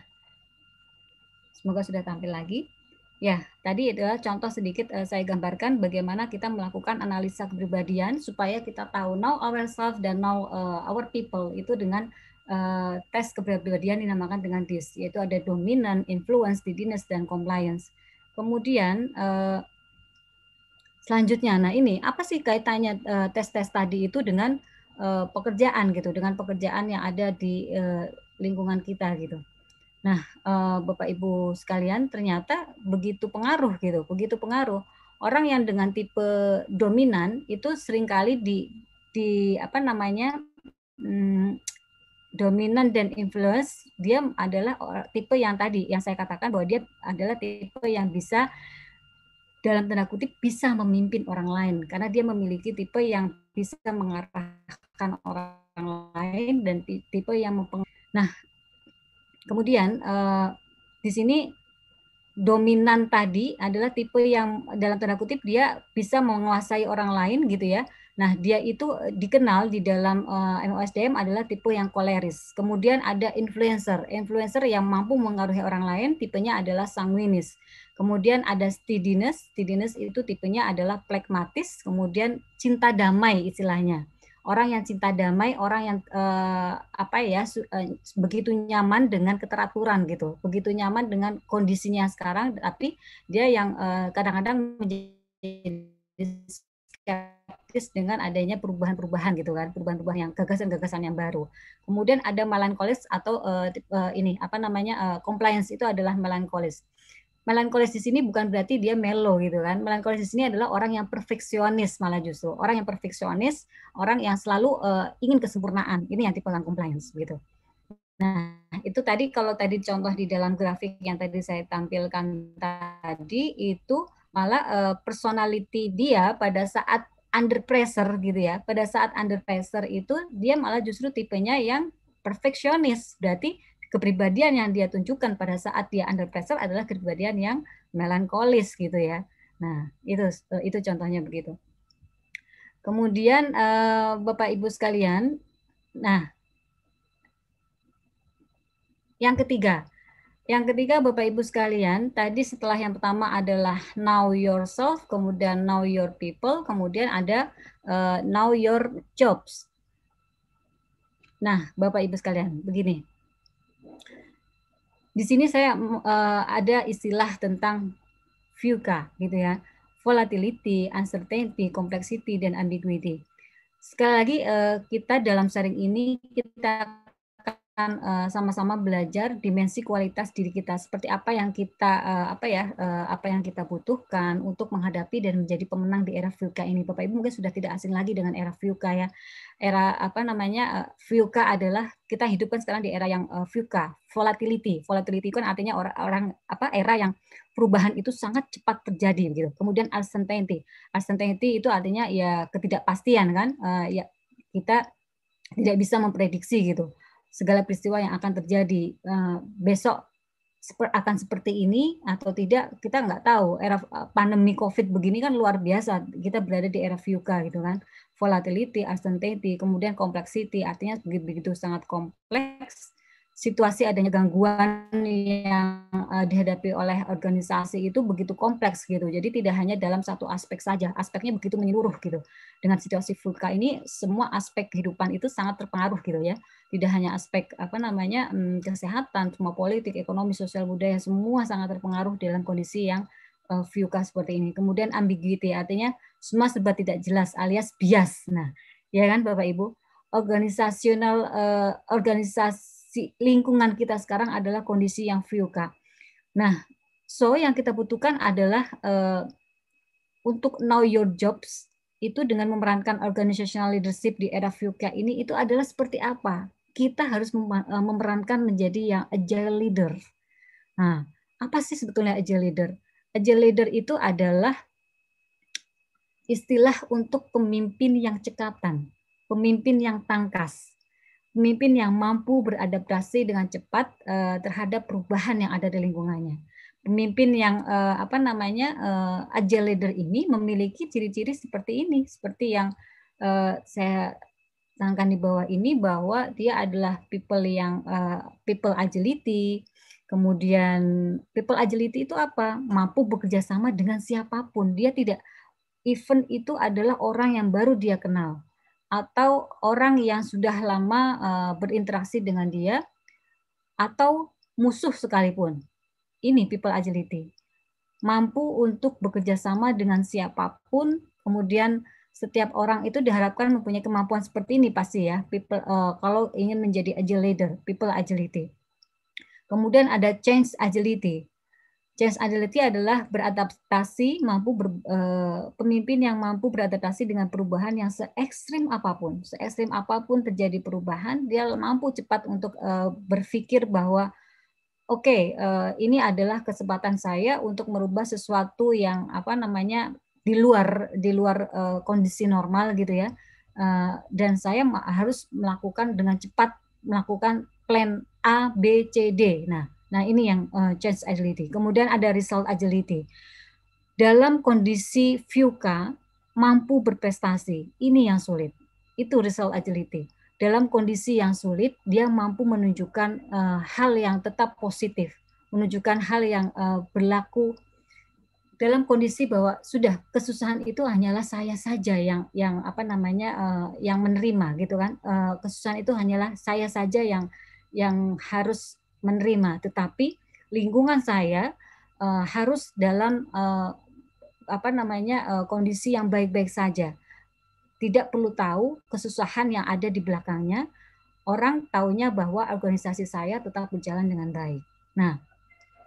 semoga sudah tampil lagi. Ya, tadi adalah contoh sedikit uh, saya gambarkan bagaimana kita melakukan analisa kepribadian supaya kita tahu know ourselves dan know uh, our people itu dengan uh, tes kepribadian dinamakan dengan DIS, yaitu ada dominant, influence, neediness, dan compliance. Kemudian uh, selanjutnya, nah ini apa sih kaitannya tes tes-tes tadi itu dengan uh, pekerjaan gitu, dengan pekerjaan yang ada di uh, lingkungan kita gitu. Nah, eh, Bapak Ibu sekalian, ternyata begitu pengaruh gitu, begitu pengaruh orang yang dengan tipe dominan itu seringkali di di apa namanya hmm, dominan dan influence dia adalah tipe yang tadi yang saya katakan bahwa dia adalah tipe yang bisa dalam tanda kutip bisa memimpin orang lain karena dia memiliki tipe yang bisa mengarahkan orang lain dan tipe yang mempeng- Nah, Kemudian uh, di sini dominan tadi adalah tipe yang dalam tanda kutip dia bisa menguasai orang lain gitu ya. Nah, dia itu dikenal di dalam uh, eh, MOSDM adalah tipe yang koleris. Kemudian ada influencer, influencer yang mampu mengaruhi orang lain, tipenya adalah sanguinis. Kemudian ada steadiness, steadiness itu tipenya adalah plekmatis, kemudian cinta damai istilahnya orang yang cinta damai, orang yang uh, apa ya su, eh, begitu nyaman dengan keteraturan gitu, begitu nyaman dengan kondisinya sekarang, tapi dia yang eh, kadang-kadang menjadi skeptis dengan adanya perubahan-perubahan gitu kan, perubahan-perubahan yang gagasan-gagasan yang baru. Kemudian ada melankolis atau uh, uh, ini apa namanya uh, compliance itu adalah melankolis melankolis di sini bukan berarti dia mellow gitu kan. Melankolis di sini adalah orang yang perfeksionis malah justru. Orang yang perfeksionis, orang yang selalu uh, ingin kesempurnaan. Ini yang tipe non-compliance gitu. Nah, itu tadi kalau tadi contoh di dalam grafik yang tadi saya tampilkan tadi itu malah uh, personality dia pada saat under pressure gitu ya. Pada saat under pressure itu dia malah justru tipenya yang perfeksionis. Berarti kepribadian yang dia tunjukkan pada saat dia under pressure adalah kepribadian yang melankolis gitu ya. Nah, itu itu contohnya begitu. Kemudian eh, Bapak Ibu sekalian, nah yang ketiga, yang ketiga Bapak Ibu sekalian, tadi setelah yang pertama adalah know yourself, kemudian now your people, kemudian ada eh, now your jobs. Nah, Bapak Ibu sekalian, begini di sini saya uh, ada istilah tentang VUCA gitu ya. Volatility, uncertainty, complexity dan ambiguity. Sekali lagi uh, kita dalam sharing ini kita Eh, sama-sama belajar dimensi kualitas diri kita seperti apa yang kita eh, apa ya eh, apa yang kita butuhkan untuk menghadapi dan menjadi pemenang di era VUCA ini. Bapak Ibu mungkin sudah tidak asing lagi dengan era VUCA ya. Era apa namanya VUCA adalah kita hidupkan sekarang di era yang VUCA, volatility. Volatility kan artinya orang-orang apa era yang perubahan itu sangat cepat terjadi gitu. Kemudian uncertainty. Uncertainty itu artinya ya ketidakpastian kan ya kita tidak bisa memprediksi gitu segala peristiwa yang akan terjadi eh, besok akan seperti ini atau tidak kita nggak tahu era eh, pandemi covid begini kan luar biasa kita berada di era VUCA gitu kan volatility uncertainty kemudian complexity artinya -begitu sangat kompleks situasi adanya gangguan yang uh, dihadapi oleh organisasi itu begitu kompleks gitu. Jadi tidak hanya dalam satu aspek saja, aspeknya begitu menyeluruh gitu. Dengan situasi vulka ini semua aspek kehidupan itu sangat terpengaruh gitu ya. Tidak hanya aspek apa namanya mm, kesehatan, semua politik, ekonomi, sosial budaya semua sangat terpengaruh dalam kondisi yang uh, vulka seperti ini. Kemudian ambiguity artinya semua serba tidak jelas alias bias. Nah, ya kan Bapak Ibu, organisasional eh, organisasi si lingkungan kita sekarang adalah kondisi yang VUCA. Nah, so yang kita butuhkan adalah uh, untuk know your jobs itu dengan memerankan organizational leadership di era VUCA ini itu adalah seperti apa? Kita harus eh, memerankan menjadi yang agile leader. Nah, apa sih sebetulnya agile leader? Agile leader itu adalah istilah untuk pemimpin yang cekatan, pemimpin yang tangkas pemimpin yang mampu beradaptasi dengan cepat uh, terhadap perubahan yang ada di lingkungannya. Pemimpin yang uh, apa namanya uh, agile leader ini memiliki ciri-ciri seperti ini, seperti yang uh, saya sangkan di bawah ini bahwa dia adalah people yang uh, people agility. Kemudian people agility itu apa? Mampu bekerja sama dengan siapapun. Dia tidak even itu adalah orang yang baru dia kenal atau orang yang sudah lama eh, berinteraksi dengan dia atau musuh sekalipun. Ini people agility. Mampu untuk bekerja sama dengan siapapun, kemudian setiap orang itu diharapkan mempunyai kemampuan seperti ini pasti ya, people uh, kalau ingin menjadi agile leader, people agility. Kemudian ada change agility. Change agility adalah beradaptasi, mampu ber, e, pemimpin yang mampu beradaptasi dengan perubahan yang se ekstrim apapun, se ekstrim apapun terjadi perubahan, dia mampu cepat untuk e, berpikir bahwa oke okay, eh, ini adalah kesempatan saya untuk merubah sesuatu yang apa namanya di luar di luar e, kondisi normal gitu ya, e, dan saya harus melakukan dengan cepat melakukan plan A B C D. Nah Nah, ini yang uh, change agility. Kemudian ada result agility. Dalam kondisi VUCA mampu berprestasi. Ini yang sulit. Itu result agility. Dalam kondisi yang sulit, dia mampu menunjukkan uh, hal yang tetap positif, menunjukkan hal yang uh, berlaku dalam kondisi bahwa sudah kesusahan itu hanyalah saya saja yang yang apa namanya uh, yang menerima gitu kan uh, kesusahan itu hanyalah saya saja yang yang harus menerima, tetapi lingkungan saya uh, harus dalam uh, apa namanya uh, kondisi yang baik-baik saja. Tidak perlu tahu kesusahan yang ada di belakangnya. Orang taunya bahwa organisasi saya tetap berjalan dengan baik. Nah,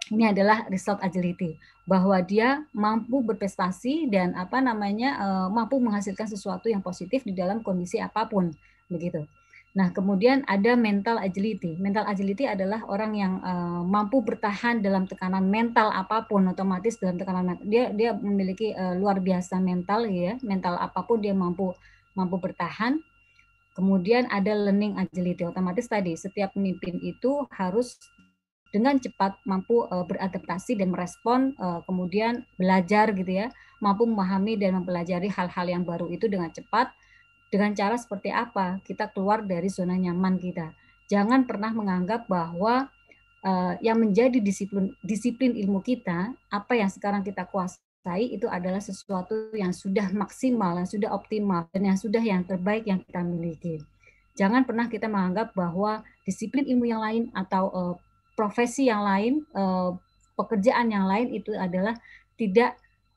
ini adalah result agility bahwa dia mampu berprestasi dan apa namanya mampu menghasilkan sesuatu yang positif di dalam kondisi apapun begitu. Nah, kemudian ada mental agility. Mental agility adalah orang yang uh, mampu bertahan dalam tekanan mental apapun otomatis dalam tekanan dia dia memiliki uh, luar biasa mental ya, mental apapun dia mampu mampu bertahan. Kemudian ada learning agility. Otomatis tadi setiap pemimpin itu harus dengan cepat mampu uh, beradaptasi dan merespon uh, kemudian belajar gitu ya, mampu memahami dan mempelajari hal-hal yang baru itu dengan cepat dengan cara seperti apa kita keluar dari zona nyaman kita. Jangan pernah menganggap bahwa uh, yang menjadi disiplin disiplin ilmu kita, apa yang sekarang kita kuasai itu adalah sesuatu yang sudah maksimal, yang sudah optimal, dan yang sudah yang terbaik yang kita miliki. Jangan pernah kita menganggap bahwa disiplin ilmu yang lain atau uh, profesi yang lain, uh, pekerjaan yang lain itu adalah tidak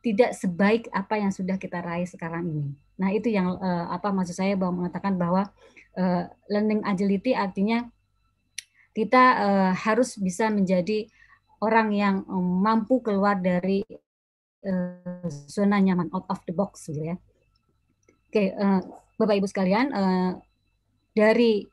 tidak sebaik apa yang sudah kita raih sekarang ini. Nah itu yang uh, apa maksud saya bahwa mengatakan bahwa uh, learning agility artinya kita uh, harus bisa menjadi orang yang mampu keluar dari uh, zona nyaman out of the box gitu ya. Oke, uh, Bapak Ibu sekalian, uh, dari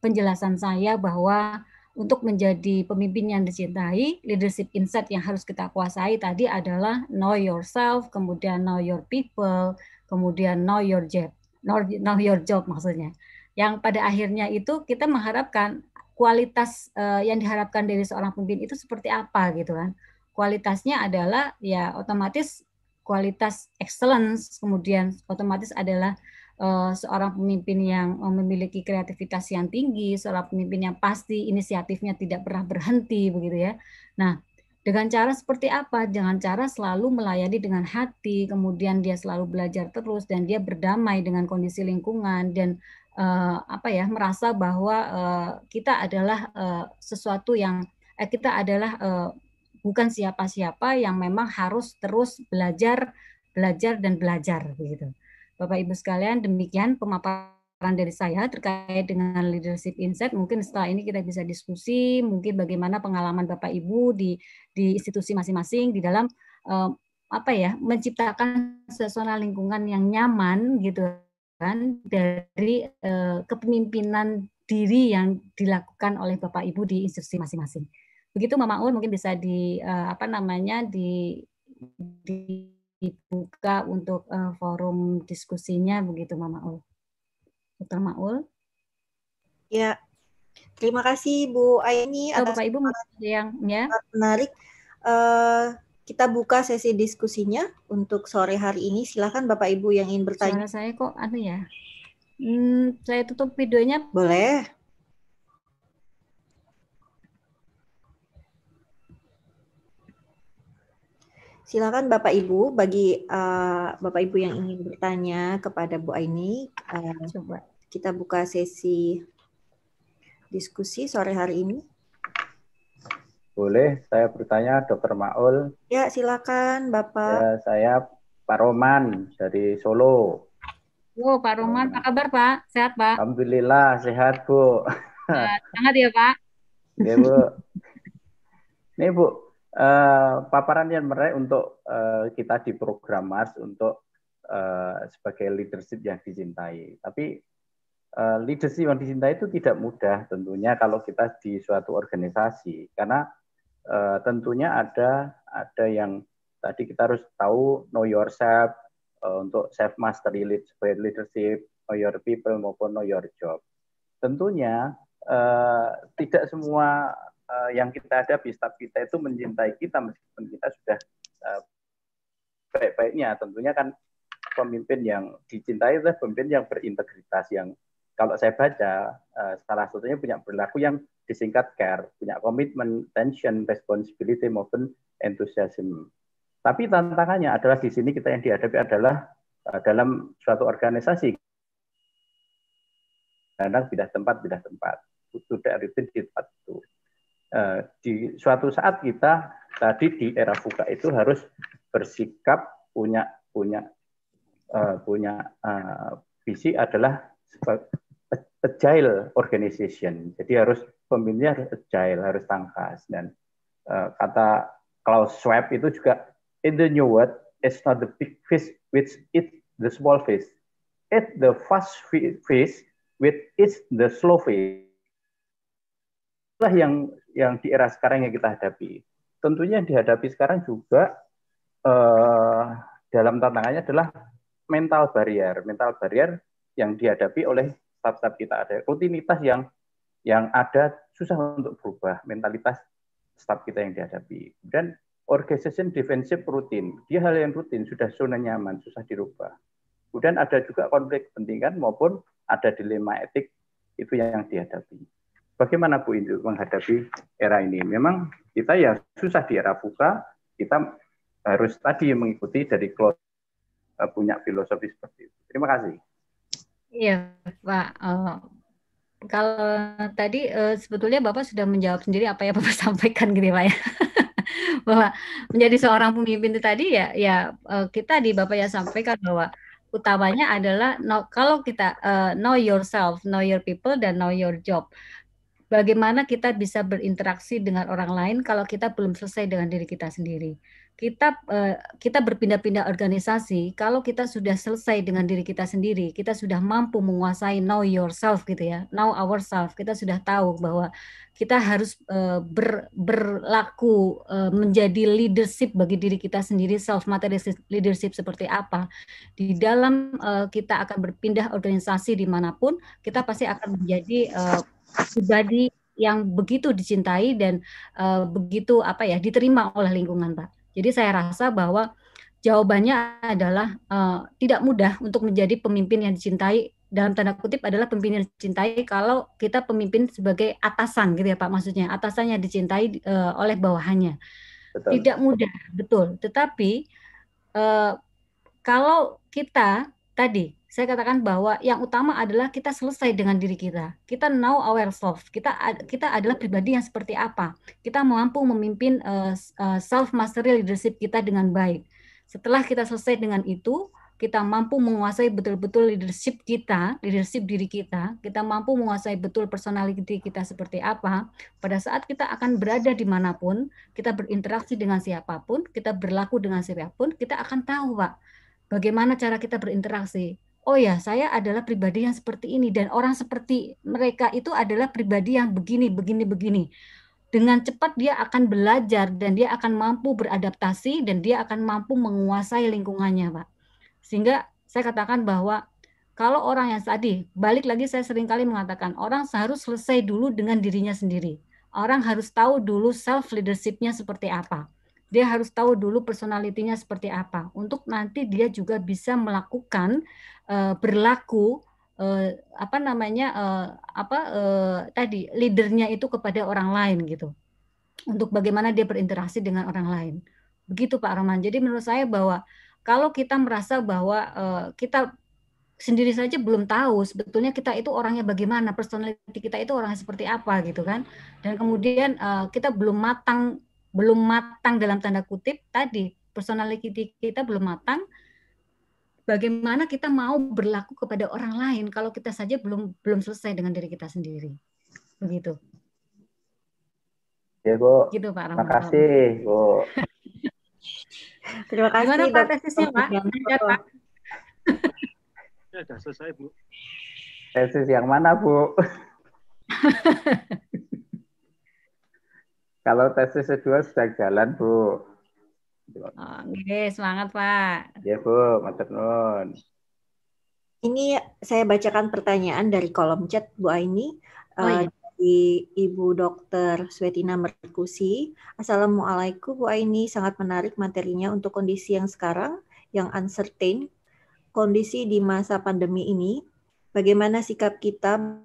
penjelasan saya bahwa untuk menjadi pemimpin yang dicintai, leadership insight yang harus kita kuasai tadi adalah know yourself, kemudian know your people, kemudian know your job, know your job maksudnya. Yang pada akhirnya itu kita mengharapkan kualitas eh, yang diharapkan dari seorang pemimpin itu seperti apa gitu kan. Kualitasnya adalah ya otomatis kualitas excellence, kemudian otomatis adalah Eh, seorang pemimpin yang eh, memiliki kreativitas yang tinggi, seorang pemimpin yang pasti inisiatifnya tidak pernah berhenti begitu ya. Nah, dengan cara seperti apa? Dengan cara selalu melayani dengan hati, kemudian dia selalu belajar terus dan dia berdamai dengan kondisi lingkungan dan uh, apa ya merasa bahwa uh, kita adalah uh, sesuatu yang eh, kita adalah uh, bukan siapa-siapa yang memang harus terus belajar, belajar dan belajar begitu. Bapak Ibu sekalian, demikian pemaparan dari saya terkait dengan leadership insight. Mungkin setelah ini kita bisa diskusi mungkin bagaimana pengalaman Bapak Ibu di di institusi masing-masing di dalam eh, apa ya, menciptakan suasana lingkungan yang nyaman gitu kan dari eh, kepemimpinan diri yang dilakukan oleh Bapak Ibu di institusi masing-masing. Begitu Mama Un mungkin bisa di eh, apa namanya di, di dibuka untuk uh, forum diskusinya begitu Mama Ul. Dr. Maul. Ya, terima kasih Bu Aini oh, atas Bapak Ibu yang ya. menarik. Uh, kita buka sesi diskusinya untuk sore hari ini. Silakan Bapak Ibu yang ingin bertanya. Suara saya kok anu ya. Hmm, saya tutup videonya. Boleh. Silakan Bapak Ibu bagi uh, Bapak Ibu yang ingin bertanya kepada Bu Aini, uh, coba kita buka sesi diskusi sore hari ini. Boleh saya bertanya Dokter Maul? Ya, silakan Bapak. Ya, saya Pak Roman dari Solo. Wow oh, Pak Roman, apa kabar Pak? Sehat Pak? Alhamdulillah sehat Bu. Sangat ya Pak. Ya Bu. Nih Bu, Eh, paparan yang menarik untuk uh, kita di program Mars untuk uh, sebagai leadership yang dicintai. Tapi uh, leadership yang dicintai itu tidak mudah tentunya kalau kita di suatu organisasi karena uh, tentunya ada ada yang tadi kita harus tahu know yourself uh, untuk self mastery lead sebagai leadership know your people maupun know your job. Tentunya uh, tidak semua uh, yang kita hadapi staf kita itu mencintai kita meskipun kita sudah uh, baik-baiknya tentunya kan pemimpin yang dicintai adalah pemimpin yang berintegritas yang kalau saya baca uh, salah satunya punya perilaku yang disingkat care punya komitmen tension responsibility maupun enthusiasm tapi tantangannya adalah di sini kita yang dihadapi adalah uh, dalam suatu organisasi kadang pindah tempat pindah tempat itu dari di tempat itu Eh, di suatu saat kita tadi di era buka itu harus bersikap punya punya eh, punya eh, visi adalah agile organization. Jadi harus pemimpinnya harus agile, harus tangkas dan kata Klaus Schwab itu juga in the new world it's not the big fish which eat the small fish. It's the fast fish with it's the slow fish. Itulah yang yang di era sekarang yang kita hadapi. Tentunya yang dihadapi sekarang juga eh, dalam tantangannya adalah mental barrier, mental barrier yang dihadapi oleh staff kita ada rutinitas yang yang ada susah untuk berubah mentalitas staff kita yang dihadapi. Dan organization defensive rutin, dia hal yang rutin sudah zona nyaman, susah dirubah. Kemudian ada juga konflik kepentingan maupun ada dilema etik itu yang dihadapi. Bagaimana Bu Indri menghadapi era ini? Memang kita ya susah di era buka, kita harus tadi mengikuti dari close eh, punya filosofi seperti itu. Terima kasih. Iya, Pak. Eh, kalau tadi eh, sebetulnya Bapak sudah menjawab sendiri apa yang Bapak (laughs) sampaikan gitu Pak ya. (laughs) bahwa menjadi seorang pemimpin itu tadi ya ya kita di Bapak ya sampaikan bahwa utamanya adalah know, kalau kita uh, know yourself, know your people dan know your job bagaimana kita bisa berinteraksi dengan orang lain kalau kita belum selesai dengan diri kita sendiri. Kita eh, kita berpindah-pindah organisasi kalau kita sudah selesai dengan diri kita sendiri, kita sudah mampu menguasai know yourself gitu ya, know ourselves. Kita sudah tahu bahwa kita harus eh, ber, berlaku eh, menjadi leadership bagi diri kita sendiri self material leadership seperti apa. Di dalam kita akan berpindah organisasi dimanapun, kita pasti akan menjadi pribadi yang begitu dicintai dan uh, begitu apa ya diterima oleh lingkungan, Pak. Jadi saya rasa bahwa jawabannya adalah uh, tidak mudah untuk menjadi pemimpin yang dicintai dalam tanda kutip adalah pemimpin yang dicintai kalau kita pemimpin sebagai atasan gitu ya Pak maksudnya atasannya dicintai uh, oleh bawahannya betul. tidak mudah betul tetapi uh, kalau kita tadi saya katakan bahwa yang utama adalah kita selesai dengan diri kita. Kita know ourselves. Kita kita adalah pribadi yang seperti apa. Kita mampu memimpin uh, eh, eh, self mastery leadership kita dengan baik. Setelah kita selesai dengan itu, kita mampu menguasai betul-betul leadership kita, leadership diri kita, kita mampu menguasai betul personality kita seperti apa, pada saat kita akan berada di dimanapun, kita berinteraksi dengan siapapun, kita berlaku dengan siapapun, kita akan tahu Pak, bagaimana cara kita berinteraksi oh ya saya adalah pribadi yang seperti ini dan orang seperti mereka itu adalah pribadi yang begini begini begini dengan cepat dia akan belajar dan dia akan mampu beradaptasi dan dia akan mampu menguasai lingkungannya pak sehingga saya katakan bahwa kalau orang yang tadi balik lagi saya sering kali mengatakan orang harus selesai dulu dengan dirinya sendiri orang harus tahu dulu self leadershipnya seperti apa dia harus tahu dulu personalitinya seperti apa untuk nanti dia juga bisa melakukan uh, berlaku uh, apa namanya uh, apa uh, tadi leadernya itu kepada orang lain gitu untuk bagaimana dia berinteraksi dengan orang lain begitu Pak Rahman jadi menurut saya bahwa kalau kita merasa bahwa uh, kita sendiri saja belum tahu sebetulnya kita itu orangnya bagaimana personality kita itu orangnya seperti apa gitu kan dan kemudian uh, kita belum matang belum matang dalam tanda kutip tadi personality kita belum matang bagaimana kita mau berlaku kepada orang lain kalau kita saja belum belum selesai dengan diri kita sendiri. Begitu. Ya, Bu. Gitu, Pak terima kasih Bu. (laughs) Terima kasih. Gimana Pak tesisnya, Pak? Lancar, Pak. Ya, sudah selesai, Bu. Tesis yang mana, Bu? (laughs) kalau tesis kedua sudah jalan, Bu. Oh, semangat Pak. Ya Bu, matur nuwun. Ini saya bacakan pertanyaan dari kolom chat Bu Aini. Oh, iya. Eh, di Ibu Dokter Swetina Merkusi. Assalamualaikum Bu Aini, sangat menarik materinya untuk kondisi yang sekarang, yang uncertain, kondisi di masa pandemi ini. Bagaimana sikap kita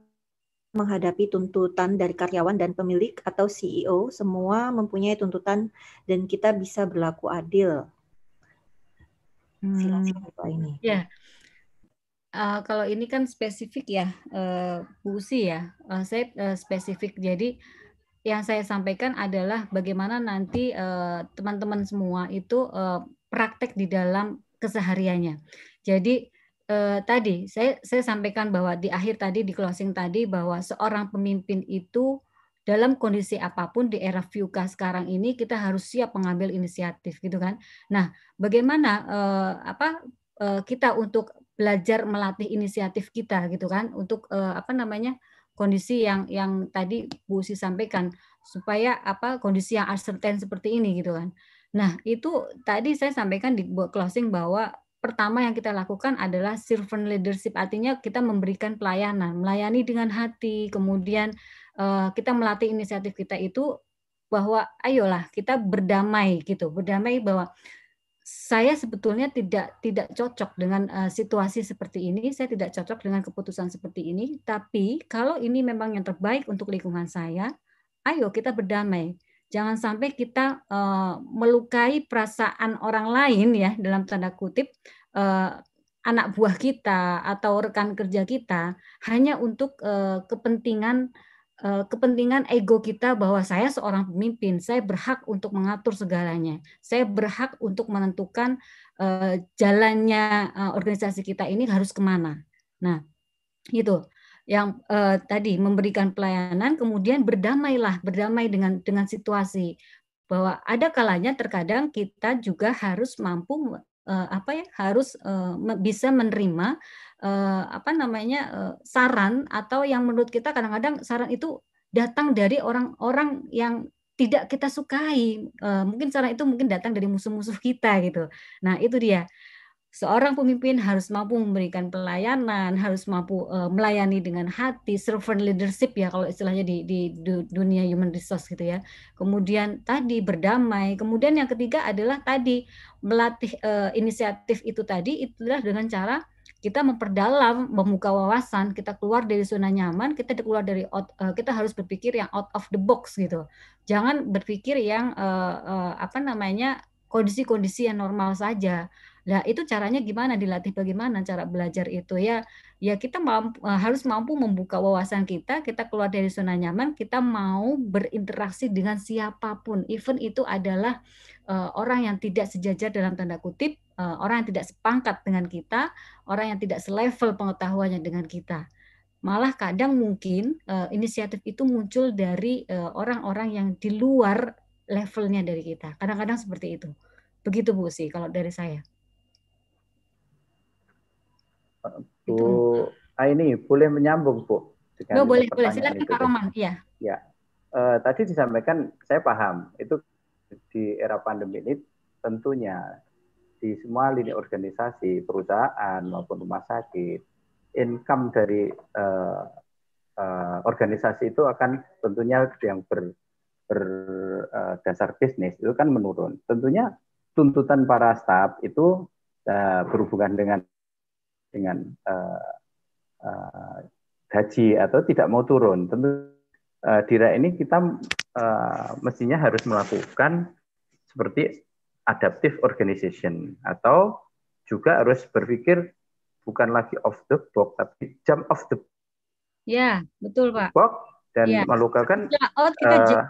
menghadapi tuntutan dari karyawan dan pemilik atau CEO semua mempunyai tuntutan dan kita bisa berlaku adil. Silakan hmm. ini. Ya. Uh, kalau ini kan spesifik ya, uh, Bu Usi ya, uh, saya uh, spesifik. Jadi yang saya sampaikan adalah bagaimana nanti teman-teman uh, semua itu uh, praktek di dalam kesehariannya. Jadi eh, tadi saya saya sampaikan bahwa di akhir tadi di closing tadi bahwa seorang pemimpin itu dalam kondisi apapun di era VUCA sekarang ini kita harus siap mengambil inisiatif gitu kan. Nah, bagaimana eh, apa eh, kita untuk belajar melatih inisiatif kita gitu kan untuk eh, apa namanya? kondisi yang yang tadi Bu Usi sampaikan supaya apa kondisi yang uncertain seperti ini gitu kan. Nah, itu tadi saya sampaikan di closing bahwa pertama yang kita lakukan adalah servant leadership artinya kita memberikan pelayanan melayani dengan hati kemudian eh, kita melatih inisiatif kita itu bahwa ayolah kita berdamai gitu berdamai bahwa saya sebetulnya tidak tidak cocok dengan uh, situasi seperti ini, saya tidak cocok dengan keputusan seperti ini, tapi kalau ini memang yang terbaik untuk lingkungan saya, ayo kita berdamai jangan sampai kita uh, melukai perasaan orang lain ya dalam tanda kutip uh, anak buah kita atau rekan kerja kita hanya untuk uh, kepentingan uh, kepentingan ego kita bahwa saya seorang pemimpin, saya berhak untuk mengatur segalanya. Saya berhak untuk menentukan uh, jalannya uh, organisasi kita ini harus kemana. Nah, itu yang uh, tadi memberikan pelayanan kemudian berdamailah berdamai dengan dengan situasi bahwa ada kalanya terkadang kita juga harus mampu uh, apa ya harus uh, bisa menerima uh, apa namanya uh, saran atau yang menurut kita kadang-kadang saran itu datang dari orang-orang yang tidak kita sukai. uh, mungkin saran itu mungkin datang dari musuh-musuh kita gitu. Nah, itu dia. Seorang pemimpin harus mampu memberikan pelayanan, harus mampu uh, melayani dengan hati, servant leadership ya kalau istilahnya di, di dunia human resource gitu ya. Kemudian tadi berdamai, kemudian yang ketiga adalah tadi melatih uh, inisiatif itu tadi itulah dengan cara kita memperdalam, membuka wawasan, kita keluar dari zona nyaman, kita keluar dari out, uh, kita harus berpikir yang out of the box gitu. Jangan berpikir yang uh, uh, apa namanya kondisi-kondisi yang normal saja. Nah, itu caranya gimana dilatih bagaimana cara belajar itu ya? Ya kita mampu, eh, harus mampu membuka wawasan kita, kita keluar dari zona nyaman, kita mau berinteraksi dengan siapapun, even itu adalah uh, orang yang tidak sejajar dalam tanda kutip, uh, orang yang tidak sepangkat dengan kita, orang yang tidak selevel pengetahuannya dengan kita. Malah kadang mungkin uh, inisiatif itu muncul dari orang-orang uh, yang di luar levelnya dari kita. Kadang-kadang seperti itu. Begitu Bu sih kalau dari saya. Bu Ah, ini boleh menyambung Bu. Dengan oh, boleh, boleh. Silakan Pak Roman. Iya. Ya. Uh, tadi disampaikan saya paham itu di era pandemi ini tentunya di semua lini organisasi perusahaan maupun rumah sakit income dari uh, uh, organisasi itu akan tentunya yang ber, berdasar uh, bisnis itu kan menurun tentunya tuntutan para staff itu uh, berhubungan dengan dengan uh, uh, gaji atau tidak mau turun. Tentu uh, eh, dira ini kita uh, mestinya harus melakukan seperti adaptive organization atau juga harus berpikir bukan lagi off the box tapi jump off the ya betul pak box dan ya. melakukan ya, out kita uh,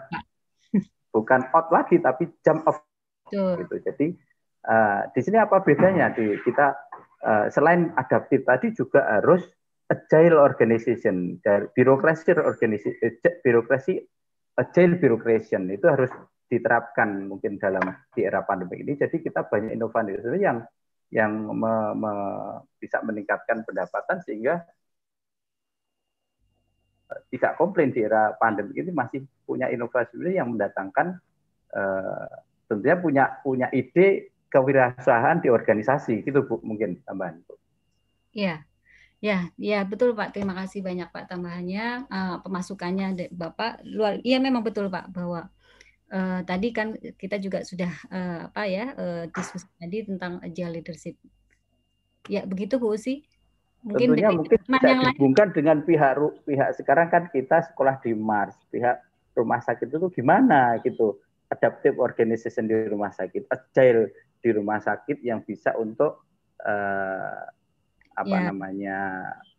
bukan out lagi tapi jump off betul. gitu jadi uh, di sini apa bedanya di kita Eh, selain adaptif tadi juga harus agile organization birokrasi organisasi eh, birokrasi agile birokrasi itu harus diterapkan mungkin dalam di era pandemi ini jadi kita banyak inovasi yang yang me, me, bisa meningkatkan pendapatan sehingga eh, tidak komplain di era pandemi ini masih punya inovasi yang mendatangkan uh, tentunya punya punya ide kewirausahaan di organisasi gitu Bu mungkin tambahan Bu. Iya. Ya, ya betul Pak. Terima kasih banyak Pak tambahannya, uh, pemasukannya Bapak. Luar, iya memang betul Pak bahwa uh, tadi kan kita juga sudah uh, apa ya uh, diskusi tadi tentang agile leadership. Ya begitu Bu sih. Mungkin Tentunya dari mungkin bisa yang dihubungkan lain. dengan pihak pihak sekarang kan kita sekolah di Mars, pihak rumah sakit itu gimana gitu adaptive organization di rumah sakit, agile di rumah sakit yang bisa untuk uh, apa ya. namanya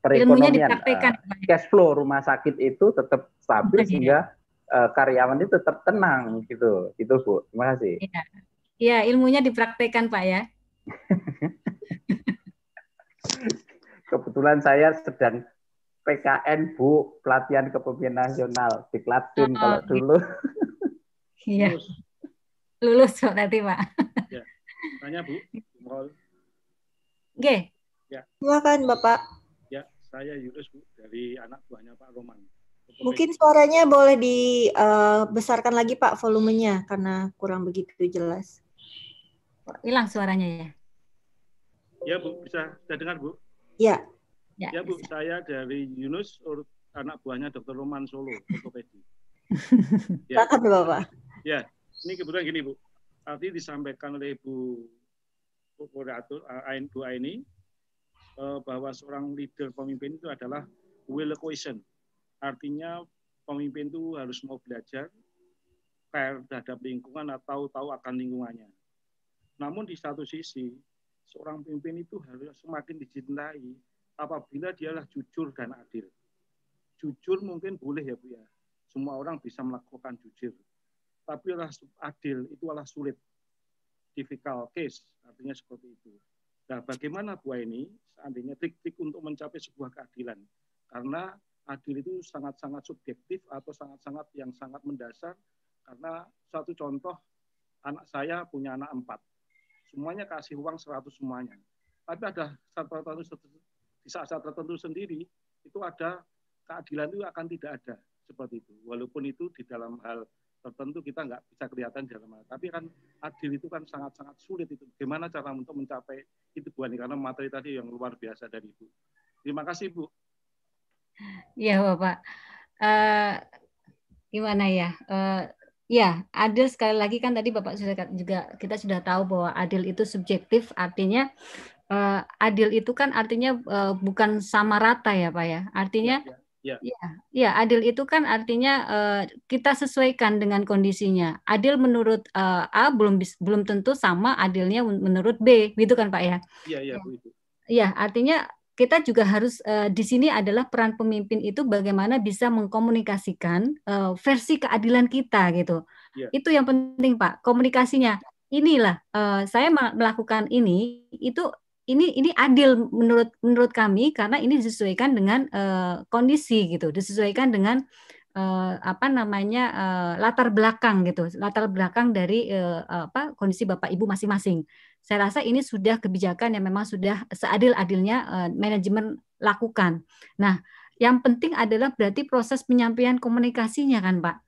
perekonomian uh, cash flow rumah sakit itu tetap stabil iya. sehingga uh, karyawan itu tetap tenang gitu itu bu terima kasih ya, ya ilmunya dipraktekkan pak ya (laughs) kebetulan saya sedang PKN bu pelatihan kepemimpinan nasional di Klatin oh, oh, kalau dulu iya (laughs) lulus nanti pak ya. Tanya Bu. Oke. Ya. Silakan Bapak. Ya, saya Yunus Bu dari anak buahnya Pak Roman. Mungkin suaranya boleh dibesarkan eh, uh, lagi Pak volumenya karena kurang begitu jelas. Hilang suaranya ya. Ya Bu, bisa saya dengar Bu? Ya. Ya, ya Bu, bisa. saya dari Yunus anak buahnya Dr. Roman Solo, ortopedi. (laughs) ya. Silakan Bapak. Ya, ini kebetulan gini Bu tadi disampaikan oleh Bu Kuratul eh, Ain Bu Aini eh, bahwa seorang leader pemimpin itu adalah will question. Artinya pemimpin itu harus mau belajar fair terhadap lingkungan atau tahu akan lingkungannya. Namun di satu sisi, seorang pemimpin itu harus semakin dicintai apabila dialah jujur dan adil. Jujur mungkin boleh ya Bu ya. Semua orang bisa melakukan jujur tapi adil itu adalah sulit. Difficult case, artinya seperti itu. Nah, bagaimana buah ini seandainya trik-trik untuk mencapai sebuah keadilan? Karena adil itu sangat-sangat subjektif atau sangat-sangat yang sangat mendasar. Karena satu contoh, anak saya punya anak empat. Semuanya kasih uang seratus semuanya. Tapi ada saat tertentu, di saat-saat tertentu sendiri, itu ada keadilan itu akan tidak ada. Seperti itu. Walaupun itu di dalam hal tertentu kita nggak bisa kelihatan di mana. Tapi kan adil itu kan sangat-sangat sulit itu. Gimana cara untuk mencapai itu Bu Ani? Karena materi tadi yang luar biasa dari Ibu. Terima kasih Bu. Iya Bapak. Uh, gimana ya? Uh, ya adil sekali lagi kan tadi Bapak sudah juga kita sudah tahu bahwa adil itu subjektif. Artinya uh, adil itu kan artinya uh, bukan sama rata ya Pak ya. Artinya ya, ya Ya. ya, adil itu kan artinya uh, kita sesuaikan dengan kondisinya. Adil menurut uh, A belum belum tentu sama adilnya menurut B, gitu kan Pak ya? Iya, iya, iya. begitu. Ya, artinya kita juga harus uh, di sini adalah peran pemimpin itu bagaimana bisa mengkomunikasikan uh, versi keadilan kita gitu. Ya. Itu yang penting Pak, komunikasinya. Inilah uh, saya melakukan ini itu ini ini adil menurut menurut kami karena ini disesuaikan dengan uh, kondisi gitu, disesuaikan dengan uh, apa namanya uh, latar belakang gitu, latar belakang dari uh, apa kondisi bapak ibu masing-masing. Saya rasa ini sudah kebijakan yang memang sudah seadil-adilnya uh, manajemen lakukan. Nah, yang penting adalah berarti proses penyampaian komunikasinya kan, Pak.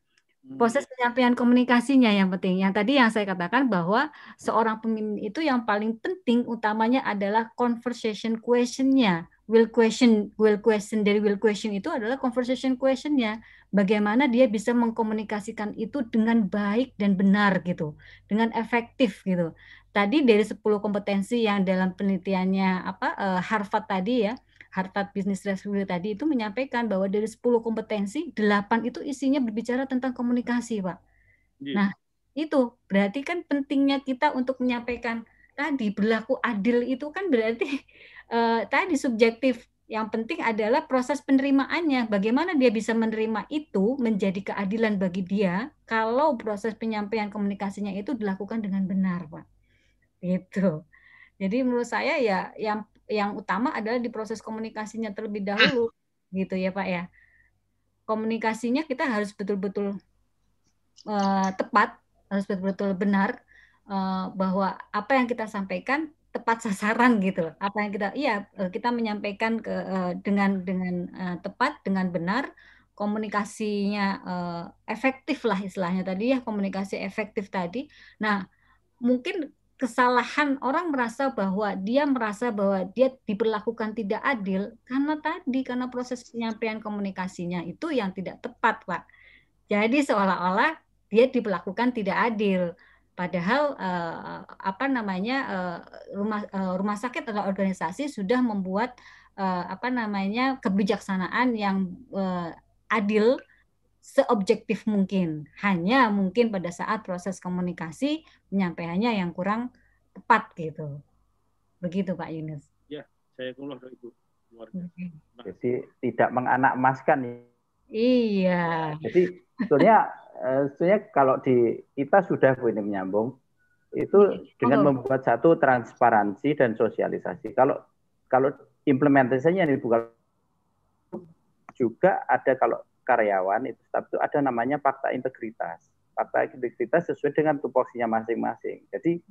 Hmm. proses penyampaian komunikasinya yang penting. Yang tadi yang saya katakan bahwa seorang pemimpin itu yang paling penting utamanya adalah conversation questionnya. Will question, will question dari will question itu adalah conversation questionnya. Bagaimana dia bisa mengkomunikasikan itu dengan baik dan benar gitu, dengan efektif gitu. Tadi dari 10 kompetensi yang dalam penelitiannya apa eh, Harvard tadi ya, Harvard bisnis Review tadi itu menyampaikan bahwa dari 10 kompetensi, 8 itu isinya berbicara tentang komunikasi, Pak. Yeah. Nah, itu berarti kan pentingnya kita untuk menyampaikan tadi berlaku adil itu kan berarti uh, (laughs) tadi subjektif. Yang penting adalah proses penerimaannya. Bagaimana dia bisa menerima itu menjadi keadilan bagi dia kalau proses penyampaian komunikasinya itu dilakukan dengan benar, Pak. Itu Jadi menurut saya ya yang yang utama adalah di proses komunikasinya terlebih ah. dahulu gitu ya Pak ya. Komunikasinya kita harus betul-betul uh, tepat, harus betul-betul benar uh, bahwa apa yang kita sampaikan tepat sasaran gitu Apa yang kita iya eh, kita menyampaikan ke uh, dengan dengan uh, tepat, dengan benar komunikasinya uh, efektif lah istilahnya tadi ya komunikasi efektif tadi. Nah, mungkin kesalahan orang merasa bahwa dia merasa bahwa dia diperlakukan tidak adil karena tadi karena proses penyampaian komunikasinya itu yang tidak tepat, Pak. Jadi seolah-olah dia diperlakukan tidak adil. Padahal eh, apa namanya eh, rumah eh, rumah sakit atau organisasi sudah membuat eh, apa namanya kebijaksanaan yang eh, adil seobjektif mungkin. Hanya mungkin pada saat proses komunikasi penyampaiannya yang kurang tepat gitu. Begitu Pak Yunus. Ya, saya kumulah dari Ibu. Okay. Jadi tidak menganak ya. Iya. Jadi sebetulnya eh, sebetulnya kalau di kita sudah Bu ini menyambung itu iya, iya. dengan oh. membuat satu transparansi dan sosialisasi. Kalau kalau implementasinya ini bukan juga ada kalau karyawan itu staff itu ada namanya fakta integritas. Fakta integritas sesuai dengan tupoksinya masing-masing. Jadi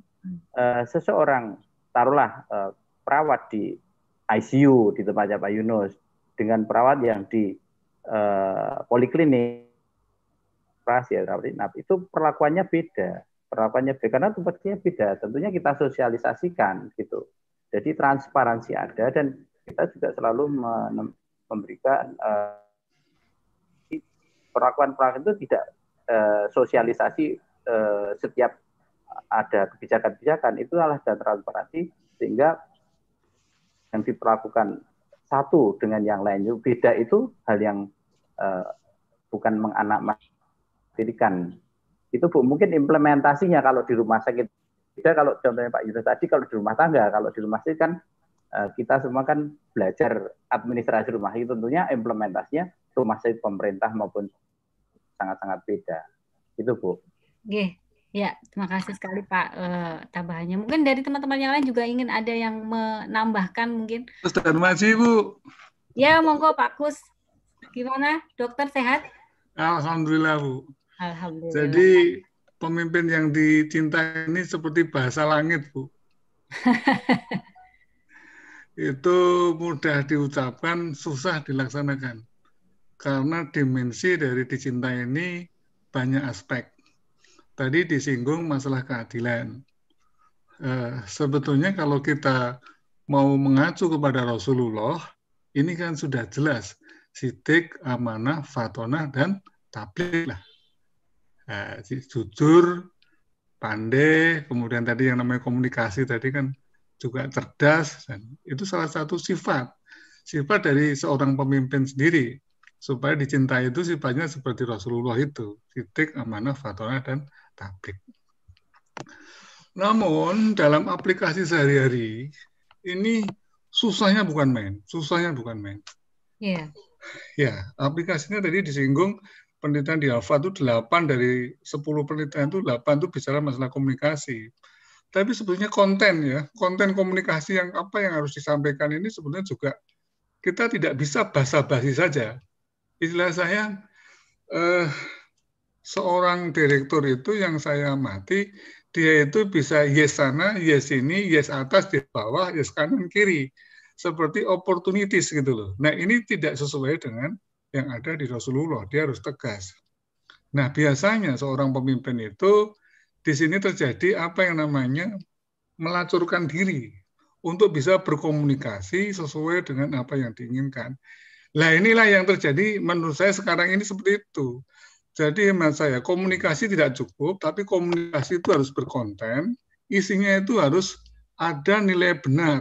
uh, seseorang taruhlah uh, perawat di ICU di tempatnya Pak Yunus dengan perawat yang di uh, poliklinik operasi ya nah, itu perlakuannya beda perlakuannya beda karena tempatnya beda tentunya kita sosialisasikan gitu jadi transparansi ada dan kita juga selalu memberikan uh, perlakuan-perlakuan itu tidak eh, sosialisasi eh, setiap ada kebijakan-kebijakan itu adalah dan transparansi sehingga yang diperlakukan satu dengan yang lain itu beda itu hal yang eh, bukan menganakmatirikan itu bu mungkin implementasinya kalau di rumah sakit beda kalau contohnya Pak Yunus tadi kalau di rumah tangga kalau di rumah sakit kan eh, kita semua kan belajar administrasi rumah itu tentunya implementasinya rumah sakit pemerintah maupun sangat-sangat beda. Itu Bu. Oke. Ya, terima kasih sekali Pak eh, tambahannya. Mungkin dari teman-teman yang lain juga ingin ada yang menambahkan mungkin. Terima masih Bu. Ya, monggo Pak Kus. Gimana? Dokter sehat? Alhamdulillah Bu. Alhamdulillah. Jadi pemimpin yang dicintai ini seperti bahasa langit Bu. (laughs) itu mudah diucapkan, susah dilaksanakan karena dimensi dari dicinta ini banyak aspek. Tadi disinggung masalah keadilan. Eh, sebetulnya kalau kita mau mengacu kepada Rasulullah, ini kan sudah jelas. Sidik, amanah, fatonah, dan tabligh lah. Nah, jujur, pandai, kemudian tadi yang namanya komunikasi tadi kan juga cerdas, dan itu salah satu sifat. Sifat dari seorang pemimpin sendiri supaya dicintai itu sifatnya seperti Rasulullah itu titik amanah fatona dan tablik namun dalam aplikasi sehari-hari ini susahnya bukan main susahnya bukan main yeah. ya aplikasinya tadi disinggung penelitian di Alfa itu 8 dari 10 penelitian itu 8 itu bicara masalah komunikasi tapi sebetulnya konten ya konten komunikasi yang apa yang harus disampaikan ini sebetulnya juga kita tidak bisa basa-basi saja istilah saya eh, seorang direktur itu yang saya mati dia itu bisa yes sana, yes sini, yes atas, di bawah, yes kanan kiri. Seperti opportunities gitu loh. Nah ini tidak sesuai dengan yang ada di Rasulullah. Dia harus tegas. Nah biasanya seorang pemimpin itu di sini terjadi apa yang namanya melacurkan diri untuk bisa berkomunikasi sesuai dengan apa yang diinginkan. Nah inilah yang terjadi menurut saya sekarang ini seperti itu. Jadi menurut saya komunikasi tidak cukup, tapi komunikasi itu harus berkonten, isinya itu harus ada nilai benar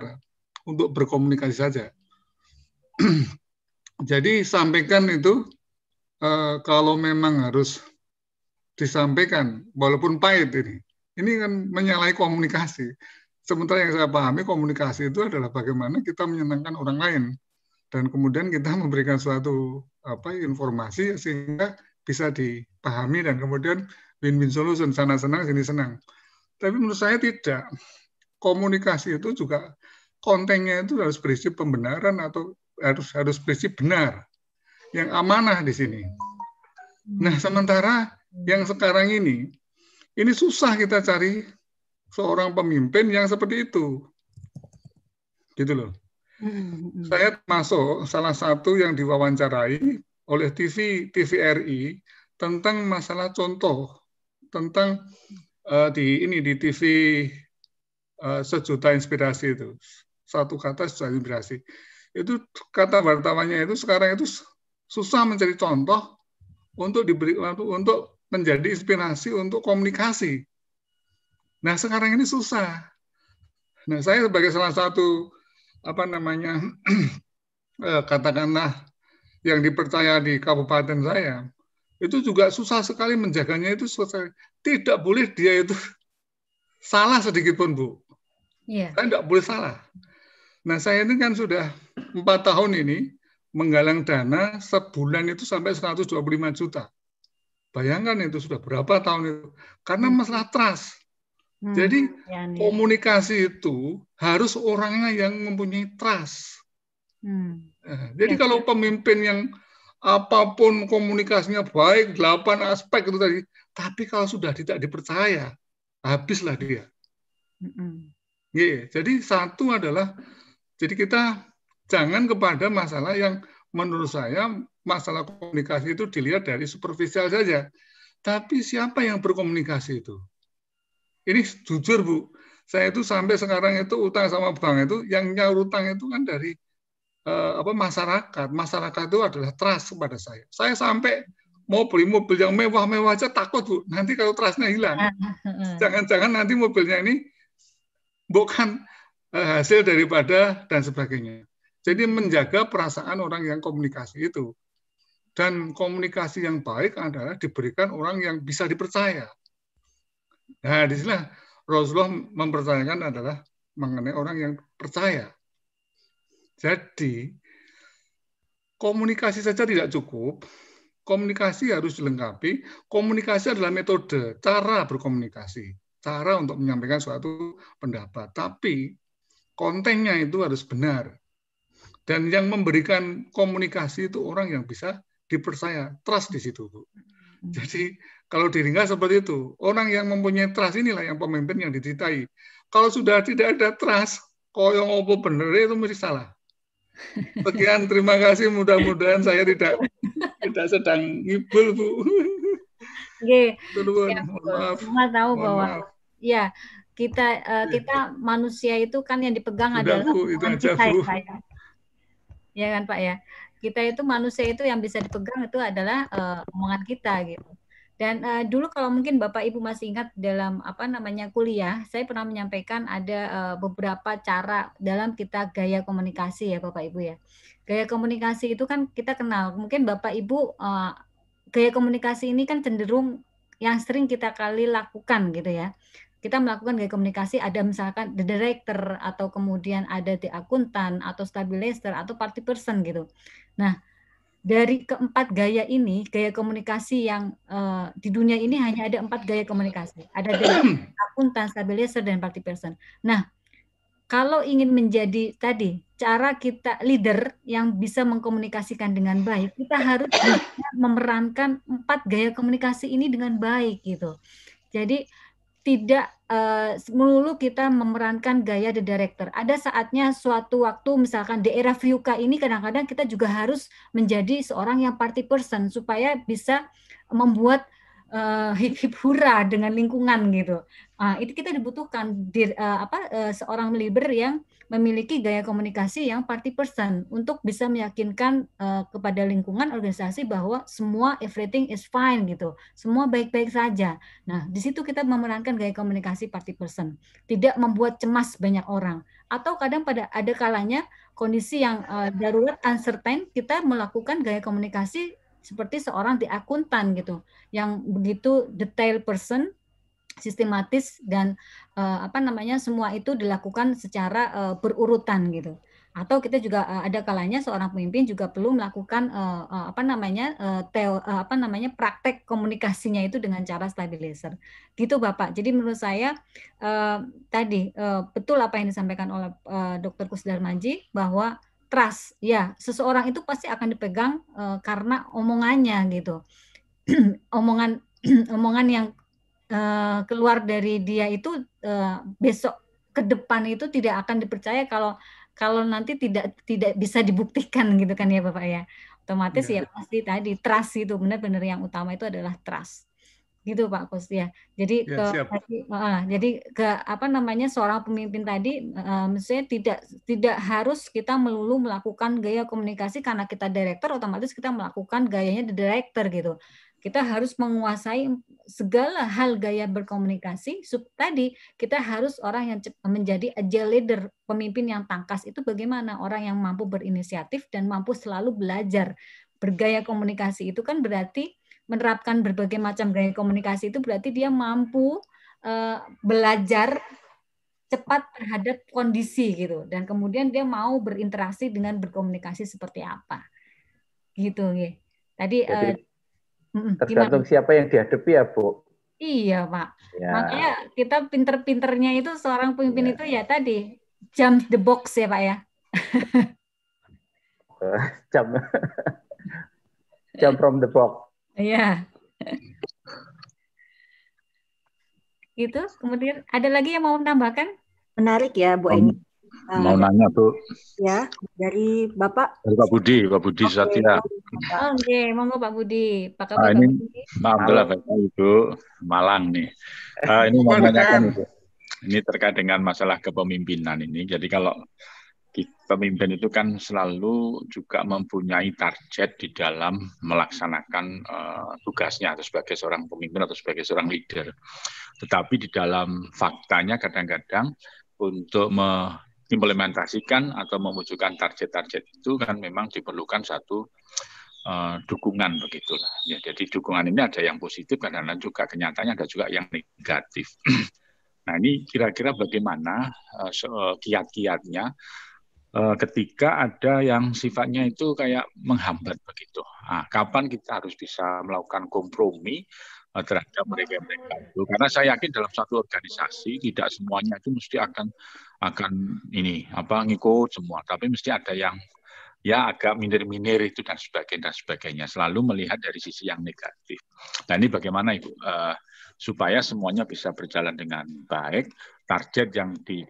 untuk berkomunikasi saja. (clears throat) Jadi sampaikan itu eh, kalau memang harus disampaikan, walaupun pahit ini. Ini kan menyalahi komunikasi. Sementara yang saya pahami komunikasi itu adalah bagaimana kita menyenangkan orang lain dan kemudian kita (laughs) memberikan suatu apa informasi sehingga bisa dipahami dan kemudian win-win solution sana senang sini senang. Tapi menurut saya tidak. Komunikasi itu juga kontennya itu harus prinsip pembenaran atau harus harus prinsip benar yang amanah di sini. Nah, sementara yang sekarang ini ini susah kita cari seorang pemimpin yang seperti itu. Gitu loh. Mm-hmm. Saya masuk salah satu yang diwawancarai oleh TV TVRI tentang masalah contoh tentang uh, di ini di TV uh, eh, sejuta inspirasi itu satu kata sejuta inspirasi itu kata wartawannya itu sekarang itu susah mencari contoh untuk diberi untuk menjadi inspirasi untuk komunikasi. Nah sekarang ini susah. Nah saya sebagai salah satu apa namanya (clears throat) eh, katakanlah yang dipercaya di kabupaten saya itu juga susah sekali menjaganya itu selesai. Tidak boleh dia itu (laughs) salah sedikit pun bu. Yeah. Saya tidak boleh salah. Nah saya ini kan sudah empat tahun ini menggalang dana sebulan itu sampai 125 juta. Bayangkan itu sudah berapa tahun itu. Karena hmm. masalah trust. Hmm, jadi ya, ya. komunikasi itu harus orangnya yang mempunyai trust. Hmm. Nah, jadi ya. kalau iya. pemimpin yang apapun komunikasinya baik, delapan aspek itu tadi, tapi kalau sudah tidak dipercaya, habislah dia. hmm Yeah, jadi satu adalah, jadi kita jangan kepada masalah yang menurut saya masalah komunikasi itu dilihat dari superficial saja, tapi siapa yang berkomunikasi itu? Ini jujur Bu, saya itu sampai sekarang itu utang sama bank itu yang nyaur utang itu kan dari eh, apa masyarakat. Masyarakat itu adalah trust kepada saya. Saya sampai mau beli mobil yang mewah-mewah aja takut Bu, nanti kalau trustnya hilang. Ah, ah, ah, Jangan-jangan nanti mobilnya ini bukan eh, hasil daripada dan sebagainya. Jadi menjaga perasaan orang yang komunikasi itu. Dan komunikasi yang baik adalah diberikan orang yang bisa dipercaya. Nah, disinilah Rasulullah mempertanyakan adalah mengenai orang yang percaya. Jadi, komunikasi saja tidak cukup. Komunikasi harus dilengkapi. Komunikasi adalah metode, cara berkomunikasi, cara untuk menyampaikan suatu pendapat. Tapi kontennya itu harus benar. Dan yang memberikan komunikasi itu orang yang bisa dipercaya, trust di situ, hmm. Jadi kalau diringa seperti itu, orang yang mempunyai trust inilah yang pemimpin yang dicintai. Kalau sudah tidak ada trust, koyong opo bener ya, itu mesti salah. Sekian, terima kasih. Mudah-mudahan saya tidak tidak sedang ngibul, Bu. Oke. Maaf. Semua tahu Mohon bahwa maaf. ya kita uh, kita manusia itu kan yang dipegang Sudah, adalah bu, itu aja, kita, Ya, ya iya kan Pak ya. Kita itu manusia itu yang bisa dipegang itu adalah uh, omongan kita gitu. Dan uh, dulu kalau mungkin Bapak Ibu masih ingat dalam apa namanya kuliah, saya pernah menyampaikan ada uh, beberapa cara dalam kita gaya komunikasi ya Bapak Ibu ya. Gaya komunikasi itu kan kita kenal. Mungkin Bapak Ibu uh, gaya komunikasi ini kan cenderung yang sering kita kali lakukan gitu ya. Kita melakukan gaya komunikasi ada misalkan the director atau kemudian ada the akuntan atau stabilizer atau party person gitu. Nah, dari keempat gaya ini, gaya komunikasi yang uh, di dunia ini hanya ada empat gaya komunikasi. Ada dari (clears throat) akuntan, stabilizer, dan party person. Nah, kalau ingin menjadi tadi cara kita leader yang bisa mengkomunikasikan dengan baik, kita harus memerankan empat gaya komunikasi ini dengan baik gitu. Jadi tidak uh, melulu kita memerankan gaya the director. Ada saatnya suatu waktu misalkan di era Vyuka ini kadang-kadang kita juga harus menjadi seorang yang party person supaya bisa membuat uh, hip hip hura dengan lingkungan gitu. Uh, itu kita dibutuhkan di, uh, eh, apa uh, seorang liber yang memiliki gaya komunikasi yang party person untuk bisa meyakinkan uh, kepada lingkungan organisasi bahwa semua everything is fine gitu, semua baik-baik saja. Nah, di situ kita memerankan gaya komunikasi party person, tidak membuat cemas banyak orang. Atau kadang pada ada kalanya kondisi yang uh, darurat uncertain, kita melakukan gaya komunikasi seperti seorang di akuntan gitu, yang begitu detail person sistematis dan uh, apa namanya semua itu dilakukan secara uh, berurutan gitu atau kita juga uh, ada kalanya seorang pemimpin juga perlu melakukan uh, uh, apa namanya uh, teo, uh, apa namanya praktek komunikasinya itu dengan cara stabilizer gitu bapak jadi menurut saya uh, tadi uh, betul apa yang disampaikan oleh uh, dokter Kusdarmanji bahwa trust ya seseorang itu pasti akan dipegang uh, karena omongannya gitu (clears throat) omongan (clears throat) omongan yang Eh, keluar dari dia itu eh, besok ke depan itu tidak akan dipercaya kalau kalau nanti tidak tidak bisa dibuktikan (laughs) gitu kan ya Bapak ya. Otomatis ya, ya pasti tadi trust itu benar-benar yang utama itu adalah trust gitu Pak Kus ya. Jadi ya, ke tadi, uh, jadi ke apa namanya seorang pemimpin tadi uh, eh, misalnya tidak tidak harus kita melulu melakukan gaya komunikasi karena kita direktur otomatis kita melakukan gayanya di direktur gitu. Kita harus menguasai segala hal gaya berkomunikasi. tadi kita harus orang yang menjadi agile leader, pemimpin yang tangkas itu bagaimana orang yang mampu berinisiatif dan mampu selalu belajar bergaya komunikasi itu kan berarti menerapkan berbagai macam gaya komunikasi itu berarti dia mampu uh, belajar cepat terhadap kondisi gitu dan kemudian dia mau berinteraksi dengan berkomunikasi seperti apa gitu ya. Tadi uh, Tergantung siapa yang dihadapi ya, Bu. Iya, Pak. Ya. Makanya kita pinter-pinternya itu seorang pemimpin ya. itu ya tadi jump the box ya, Pak ya. (laughs) jump (laughs) jump from the box. Iya. gitu. Kemudian ada lagi yang mau menambahkan? Menarik ya, Bu Eni. Eh, mau nanya Bu. Ya, dari Bapak. Dari Pak Budi, Pak Budi okay, Satya. Oke, okay, monggo Pak Budi. Pak nah, ini, Pak Budi. Maaf Bapak Ibu, Malang nih. Uh, ini mau nanya Ini terkait dengan masalah kepemimpinan ini. Jadi kalau pemimpin itu kan selalu juga mempunyai target di dalam melaksanakan uh, tugasnya atau sebagai seorang pemimpin atau sebagai seorang leader. Tetapi di dalam faktanya kadang-kadang untuk implementasikan atau mewujudkan target-target itu kan memang diperlukan satu uh, dukungan begitulah. Ya, jadi dukungan ini ada yang positif dan ada juga kenyataannya ada juga yang negatif. (clears throat) nah ini kira-kira bagaimana uh, kiat-kiatnya uh, ketika ada yang sifatnya itu kayak menghambat begitu. Nah, kapan kita harus bisa melakukan kompromi terhadap mereka-mereka itu. Karena saya yakin dalam satu organisasi tidak semuanya itu mesti akan akan ini apa ngikut semua tapi mesti ada yang ya agak minir-minir itu dan sebagainya dan sebagainya selalu melihat dari sisi yang negatif. Nah ini bagaimana ibu uh, supaya semuanya bisa berjalan dengan baik target yang di,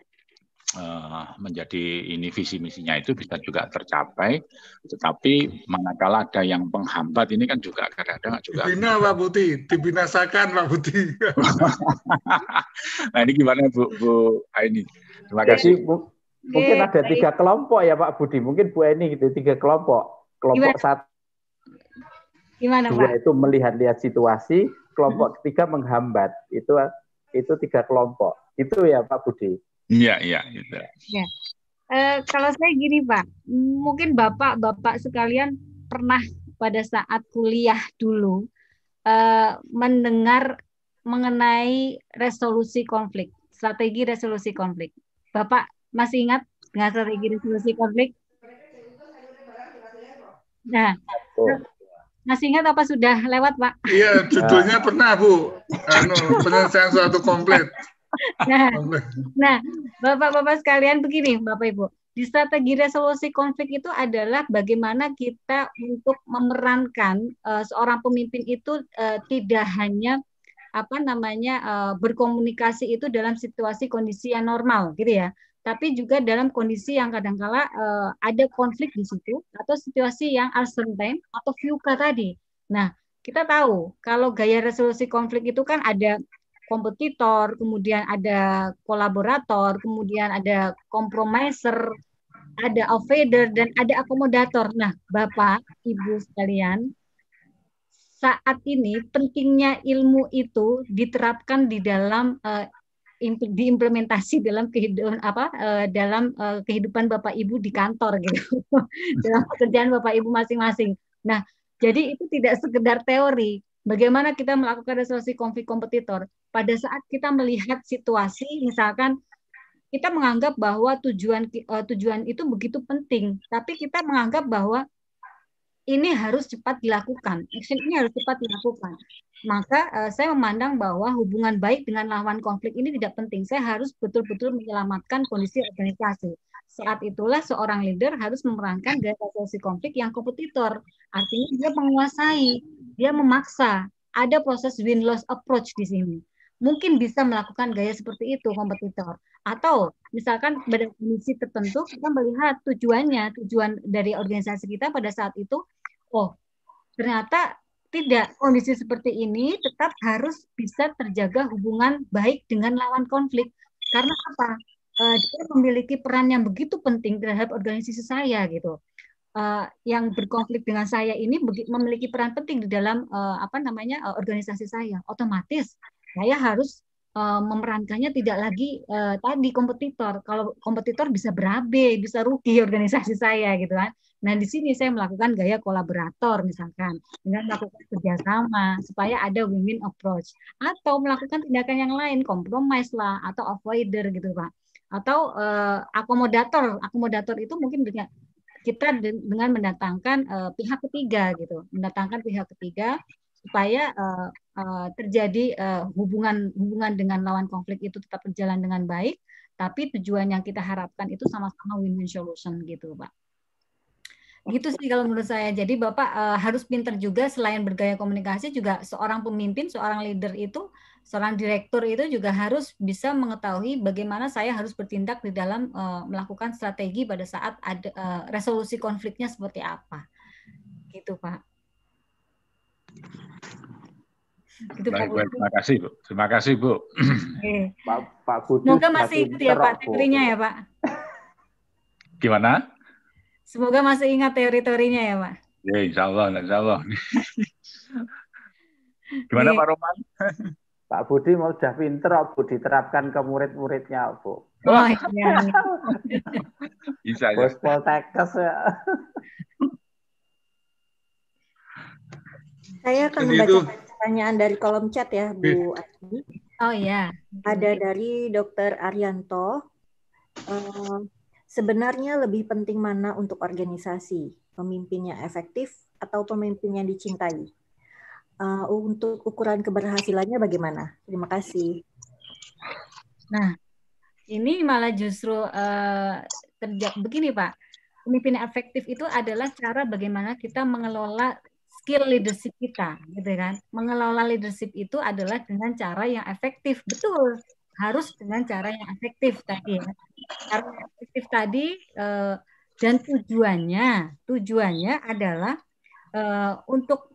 Eh, menjadi ini visi misinya itu bisa juga tercapai, tetapi manakala ada yang penghambat ini kan juga kadang-kadang juga. Dibina Pak Buti, dibinasakan Pak Buti. (laughs) nah ini gimana Bu Bu Aini? Terima kasih Bu. Mungkin ada tiga kelompok ya Pak Budi, mungkin Bu Aini gitu tiga kelompok. Kelompok gimana? satu, gimana, dua Pak? itu melihat-lihat situasi, kelompok ketiga menghambat. Itu itu tiga kelompok. Itu ya Pak Budi. Iya, iya. Gitu. Ya. E, kalau saya gini Pak, mungkin Bapak-Bapak sekalian pernah pada saat kuliah dulu e, mendengar mengenai resolusi konflik, strategi resolusi konflik. Bapak masih ingat dengan strategi resolusi konflik? Nah, oh. masih ingat apa sudah lewat, Pak? Iya, judulnya pernah, Bu. Anu, penyelesaian suatu konflik. (laughs) nah, nah, Bapak-bapak sekalian begini, Bapak Ibu. Di strategi resolusi konflik itu adalah bagaimana kita untuk memerankan uh, seorang pemimpin itu uh, tidak hanya apa namanya uh, berkomunikasi itu dalam situasi kondisi yang normal gitu ya, tapi juga dalam kondisi yang kadangkala uh, ada konflik di situ atau situasi yang uncertain atau fuka tadi. Nah, kita tahu kalau gaya resolusi konflik itu kan ada kompetitor, kemudian ada kolaborator, kemudian ada kompromiser, ada offender dan ada akomodator. Nah, Bapak, Ibu sekalian, saat ini pentingnya ilmu itu diterapkan di dalam uh, diimplementasi dalam kehidupan apa eh, dalam eh, kehidupan Bapak Ibu di kantor gitu. (laughs) dalam pekerjaan Bapak Ibu masing-masing. Nah, jadi itu tidak sekedar teori, Bagaimana kita melakukan resolusi konflik kompetitor? Pada saat kita melihat situasi, misalkan kita menganggap bahwa tujuan uh, tujuan itu begitu penting, tapi kita menganggap bahwa ini harus cepat dilakukan, action ini harus cepat dilakukan. Maka uh, saya memandang bahwa hubungan baik dengan lawan konflik ini tidak penting. Saya harus betul-betul menyelamatkan kondisi organisasi saat itulah seorang leader harus memerankan gaya solusi konflik yang kompetitor. Artinya dia menguasai, dia memaksa. Ada proses win-loss approach di sini. Mungkin bisa melakukan gaya seperti itu kompetitor. Atau misalkan pada kondisi tertentu kita melihat tujuannya, tujuan dari organisasi kita pada saat itu, oh ternyata tidak kondisi seperti ini tetap harus bisa terjaga hubungan baik dengan lawan konflik. Karena apa? uh, dia memiliki peran yang begitu penting terhadap organisasi saya gitu. Uh, yang berkonflik dengan saya ini memiliki peran penting di dalam uh, apa namanya uh, organisasi saya. Otomatis saya harus uh, memerankannya tidak lagi uh, tadi kompetitor. Kalau kompetitor bisa berabe, bisa rugi (laughs) organisasi saya gitu kan. Nah di sini saya melakukan gaya kolaborator misalkan dengan melakukan kerjasama supaya ada win-win approach atau melakukan tindakan yang lain, kompromis lah atau avoider gitu pak atau uh, akomodator akomodator itu mungkin dengan kita dengan mendatangkan uh, pihak ketiga gitu mendatangkan pihak ketiga supaya uh, uh, terjadi uh, hubungan hubungan dengan lawan konflik itu tetap berjalan dengan baik tapi tujuan yang kita harapkan itu sama-sama win-win solution gitu pak gitu sih kalau menurut saya jadi bapak uh, harus pinter juga selain bergaya komunikasi juga seorang pemimpin seorang leader itu seorang direktur itu juga harus bisa mengetahui bagaimana saya harus bertindak di dalam uh, melakukan strategi pada saat ada uh, resolusi konfliknya seperti apa. Gitu, Pak. Gitu, baik, Pak baik, terima kasih, Bu. Terima kasih, Bu. Okay. Pak, Pak Kudu, Semoga masih ingat ya, Pak, teorinya ya, Pak. Gimana? Semoga masih ingat teori-teorinya ya, Pak. Ya, insya Allah, insya Allah. Gimana Pak Roman? Pak Budi mau sudah pinter, Budi diterapkan ke murid-muridnya, Bu. Oh, iya. Bisa ya. Bos Poltekes ya. Saya akan membaca pertanyaan dari kolom chat ya, Bu eh. Adi. Oh iya. Ada dari Dr. Arianto. Uh, sebenarnya lebih penting mana untuk organisasi? Pemimpinnya efektif atau pemimpinnya dicintai? uh, untuk ukuran keberhasilannya bagaimana? Terima kasih. Nah, ini malah justru uh, eh, terjadi begini Pak. Pemimpin efektif itu adalah cara bagaimana kita mengelola skill leadership kita, gitu kan? Mengelola leadership itu adalah dengan cara yang efektif, betul. Harus dengan cara yang efektif tadi. Ya. Cara yang efektif tadi uh, dan tujuannya, tujuannya adalah uh, untuk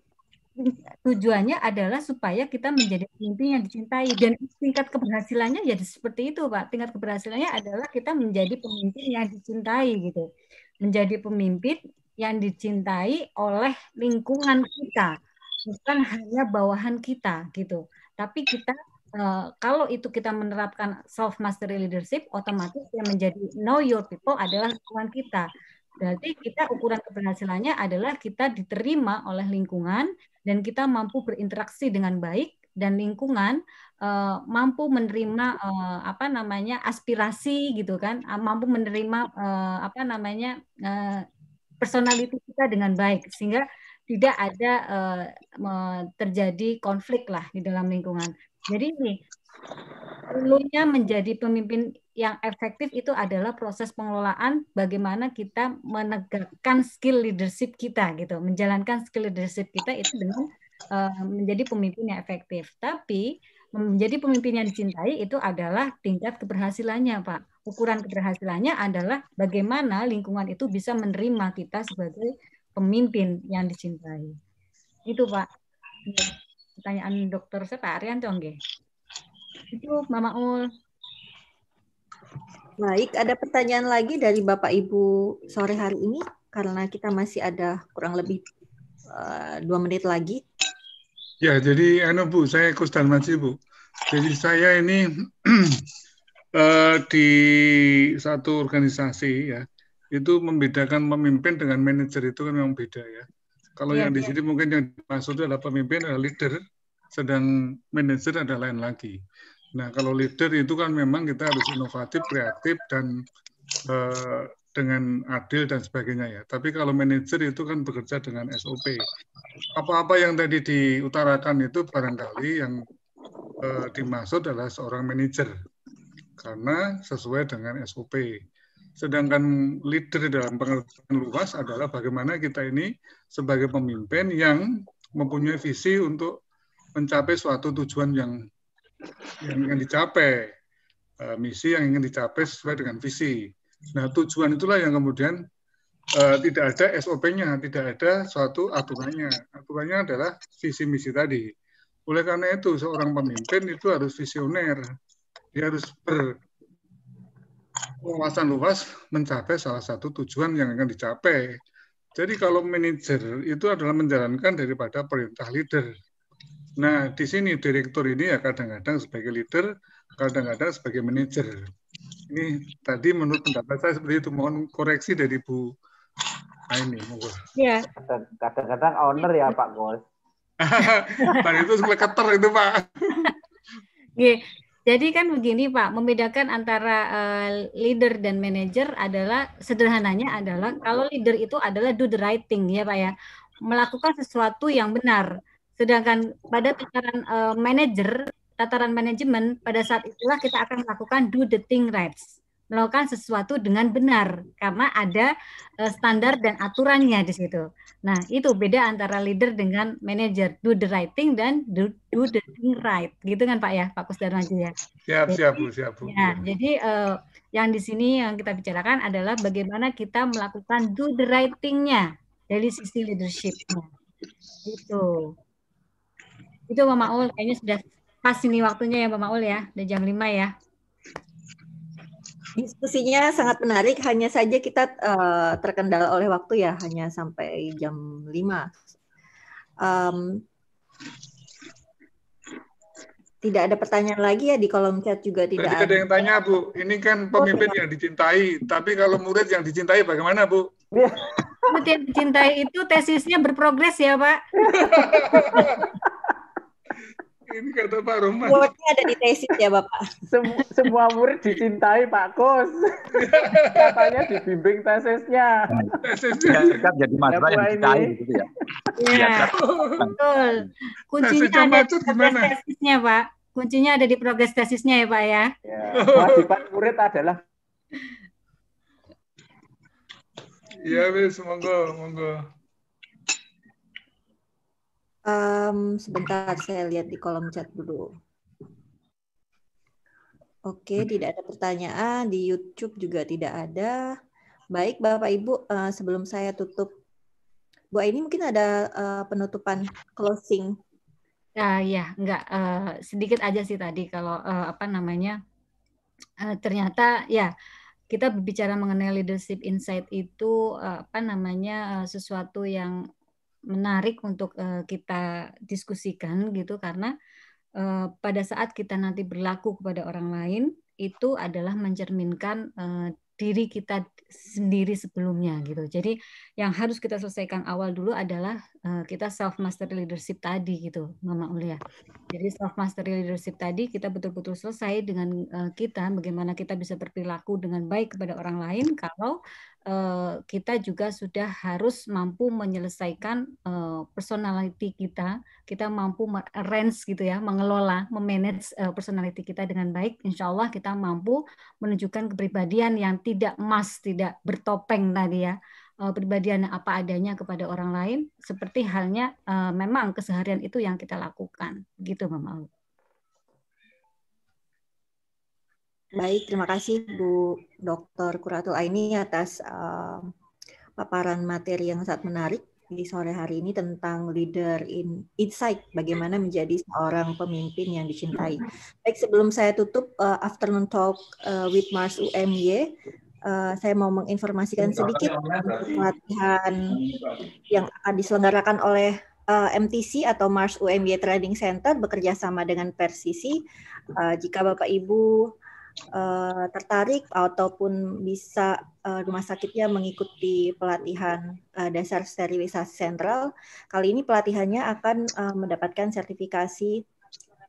tujuannya adalah supaya kita menjadi pemimpin yang dicintai dan tingkat keberhasilannya jadi ya seperti itu pak tingkat keberhasilannya adalah kita menjadi pemimpin yang dicintai gitu menjadi pemimpin yang dicintai oleh lingkungan kita bukan hanya bawahan kita gitu tapi kita eh, kalau itu kita menerapkan self mastery leadership, otomatis yang menjadi know your people adalah lingkungan kita. Berarti kita ukuran keberhasilannya adalah kita diterima oleh lingkungan, dan kita mampu berinteraksi dengan baik dan lingkungan uh, mampu menerima uh, apa namanya aspirasi gitu kan eh, mampu menerima uh, apa namanya uh, personality kita dengan baik sehingga tidak ada uh, terjadi konflik lah di dalam lingkungan. Jadi ini perlunya menjadi pemimpin yang efektif itu adalah proses pengelolaan bagaimana kita menegakkan skill leadership kita gitu, menjalankan skill leadership kita itu dengan uh, menjadi pemimpin yang efektif. Tapi menjadi pemimpin yang dicintai itu adalah tingkat keberhasilannya, Pak. Ukuran keberhasilannya adalah bagaimana lingkungan itu bisa menerima kita sebagai pemimpin yang dicintai. Itu, Pak. Pertanyaan Dokter Pak Arianto, itu Mama Ul. Baik, ada pertanyaan lagi dari Bapak Ibu sore hari ini karena kita masih ada kurang lebih eh, dua menit lagi. Ya, jadi anu Bu, saya Masih Bu. Jadi saya ini uh, (clears throat) di satu organisasi ya, itu membedakan pemimpin dengan manajer itu kan memang beda ya. Kalau ya, yang di iya. sini mungkin yang dimaksud adalah pemimpin adalah leader, sedang manajer ada lain lagi. Nah, kalau leader itu kan memang kita harus inovatif, kreatif, dan uh, dengan adil dan sebagainya ya. Tapi kalau manajer itu kan bekerja dengan SOP. Apa-apa yang tadi diutarakan itu barangkali yang uh, dimaksud adalah seorang manajer karena sesuai dengan SOP. Sedangkan leader dalam pengertian luas adalah bagaimana kita ini sebagai pemimpin yang mempunyai visi untuk mencapai suatu tujuan yang yang ingin dicapai, eh, misi yang ingin dicapai sesuai dengan visi. Nah, tujuan itulah yang kemudian uh, tidak ada SOP-nya, tidak ada suatu aturannya. Aturannya adalah visi misi tadi. Oleh karena itu, seorang pemimpin itu harus visioner. Dia harus ber wawasan luas mencapai salah satu tujuan yang akan dicapai. Jadi kalau manajer itu adalah menjalankan daripada perintah leader. Nah, di sini direktur ini ya kadang-kadang sebagai leader, kadang-kadang sebagai manajer. Ini tadi menurut pendapat saya seperti itu. Mohon koreksi dari Bu Aini. Iya. Kadang-kadang owner ya Pak Gol. (laughs) Tadi itu sebagai keter itu Pak. Iya. Jadi kan begini Pak, membedakan antara uh, leader dan manager adalah sederhananya adalah kalau leader itu adalah do the right thing ya Pak ya, melakukan sesuatu yang benar. Sedangkan pada tataran uh, eh, manajer, tataran manajemen, pada saat itulah kita akan melakukan do the thing right melakukan sesuatu dengan benar karena ada uh, standar dan aturannya di situ. Nah, itu beda antara leader dengan manager do the right thing dan do, do the thing right. Gitu kan Pak ya, Pak aja ya. Siap, jadi, siap, Bu, siap, Bu. Ya, jadi uh, yang di sini yang kita bicarakan adalah bagaimana kita melakukan do the right thing-nya dari sisi leadership-nya. Gitu. Itu Pak Maul kayaknya sudah pas ini waktunya ya Pak Maul ya, udah jam 5 ya. Diskusinya sangat menarik, hanya saja kita uh, terkendala oleh waktu ya, hanya sampai jam 5. Um, tidak ada pertanyaan lagi ya di kolom chat juga tidak ada. ada yang tanya Bu, ini kan pemimpin yang dicintai, tapi kalau murid yang dicintai bagaimana Bu? Murid yang dicintai itu tesisnya berprogres ya Pak. (laughs) Ini kata Pak Roman. Quote-nya ada di tesis ya Bapak. Sem semua murid dicintai Pak Kos. Katanya dibimbing tesisnya. Tesisnya. Ya, kan jadi masalah yang dicintai gitu ya. Iya. iya Betul. Kuncinya ada di tesisnya Pak. Kuncinya ada di progres tesisnya ya Pak ya. ya. Pak murid adalah Iya, semoga, Semoga, Um, sebentar saya lihat di kolom chat dulu. Oke, hmm. tidak ada pertanyaan di YouTube juga tidak ada. Baik, Bapak Ibu, uh, sebelum saya tutup, Bu ini mungkin ada uh, penutupan closing. Uh, ya, enggak uh, sedikit aja sih tadi kalau uh, apa namanya uh, ternyata ya kita berbicara mengenai leadership insight itu uh, apa namanya uh, sesuatu yang menarik untuk uh, kita diskusikan gitu karena uh, pada saat kita nanti berlaku kepada orang lain itu adalah mencerminkan uh, diri kita sendiri sebelumnya gitu. Jadi yang harus kita selesaikan awal dulu adalah uh, kita self mastery leadership tadi gitu, Mama Ulia. Jadi self mastery leadership tadi kita betul-betul selesai dengan uh, kita bagaimana kita bisa berperilaku dengan baik kepada orang lain kalau Eh, kita juga sudah harus mampu menyelesaikan eh, personality kita, kita mampu arrange gitu ya, mengelola, memanage eh, personality kita dengan baik, insya Allah kita mampu menunjukkan kepribadian yang tidak emas, tidak bertopeng tadi ya, kepribadian apa adanya kepada orang lain, seperti halnya memang keseharian itu yang kita lakukan, gitu Mama. Baik, terima kasih Bu Dr. Kuratul Aini atas uh, paparan materi yang sangat menarik di sore hari ini tentang leader in insight bagaimana menjadi seorang pemimpin yang dicintai. Baik sebelum saya tutup uh, afternoon talk uh, with Mars UMY, uh, saya mau menginformasikan sedikit pelatihan yang akan diselenggarakan oleh uh, MTC atau Mars UMY Trading Center bekerja sama dengan Persisi. Uh, jika Bapak Ibu uh, tertarik ataupun bisa uh, rumah sakitnya mengikuti pelatihan uh, dasar sterilisasi sentral, kali ini pelatihannya akan uh, mendapatkan sertifikasi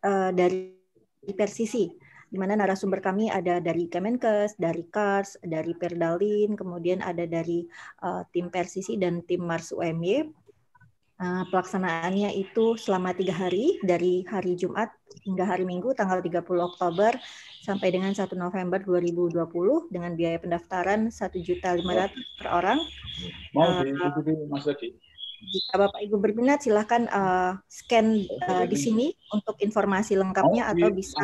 uh, dari Persisi di mana narasumber kami ada dari Kemenkes, dari KARS, dari Perdalin, kemudian ada dari uh, tim Persisi dan tim Mars UMY. Eh, pelaksanaannya itu selama tiga hari dari hari Jumat hingga hari Minggu tanggal 30 Oktober sampai dengan 1 November 2020 dengan biaya pendaftaran 1.500 per orang. Mau eh, diikuti Mas Jika Bapak Ibu berminat silahkan uh, eh, scan uh, di sini untuk informasi lengkapnya atau bisa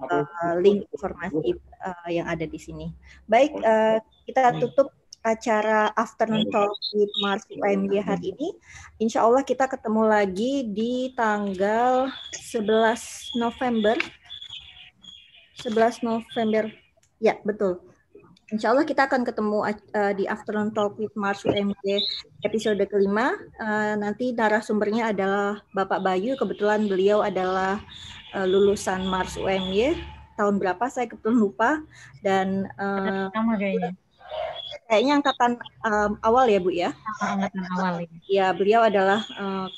uh, link informasi uh, yang ada di sini. Baik, uh, kita tutup acara afternoon iya. talk with Mars UMY hari ini. Insya Allah kita ketemu lagi di tanggal 11 November. 11 November, ya betul. Insya Allah kita akan ketemu eh, di afternoon talk with Mars UMG episode kelima. Uh, nanti narasumbernya adalah Bapak Bayu. Kebetulan beliau adalah eh, lulusan Mars UMY. Tahun berapa saya kebetulan lupa. Dan kayaknya angkatan um, awal ya Bu ya. Iya, angkatan awal ya. Ya, beliau adalah uh,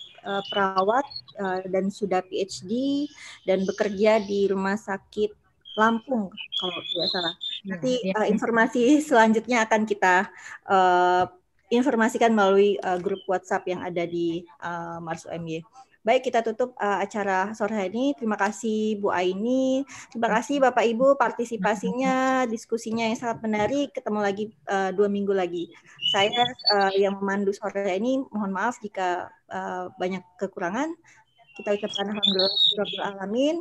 perawat uh, dan sudah PhD dan bekerja di Rumah Sakit Lampung kalau tidak salah. Iya, Nanti Uh, informasi selanjutnya akan kita uh, informasikan melalui uh, grup WhatsApp yang ada di uh, Mars UMY. Baik, kita tutup uh, acara sore hari ini. Terima kasih Bu Aini, terima kasih Bapak Ibu partisipasinya, diskusinya yang sangat menarik. Ketemu lagi uh, dua minggu lagi. Saya uh, yang memandu sore ini, mohon maaf jika uh, banyak kekurangan. Kita ucapkan alhamdulillah, alamin.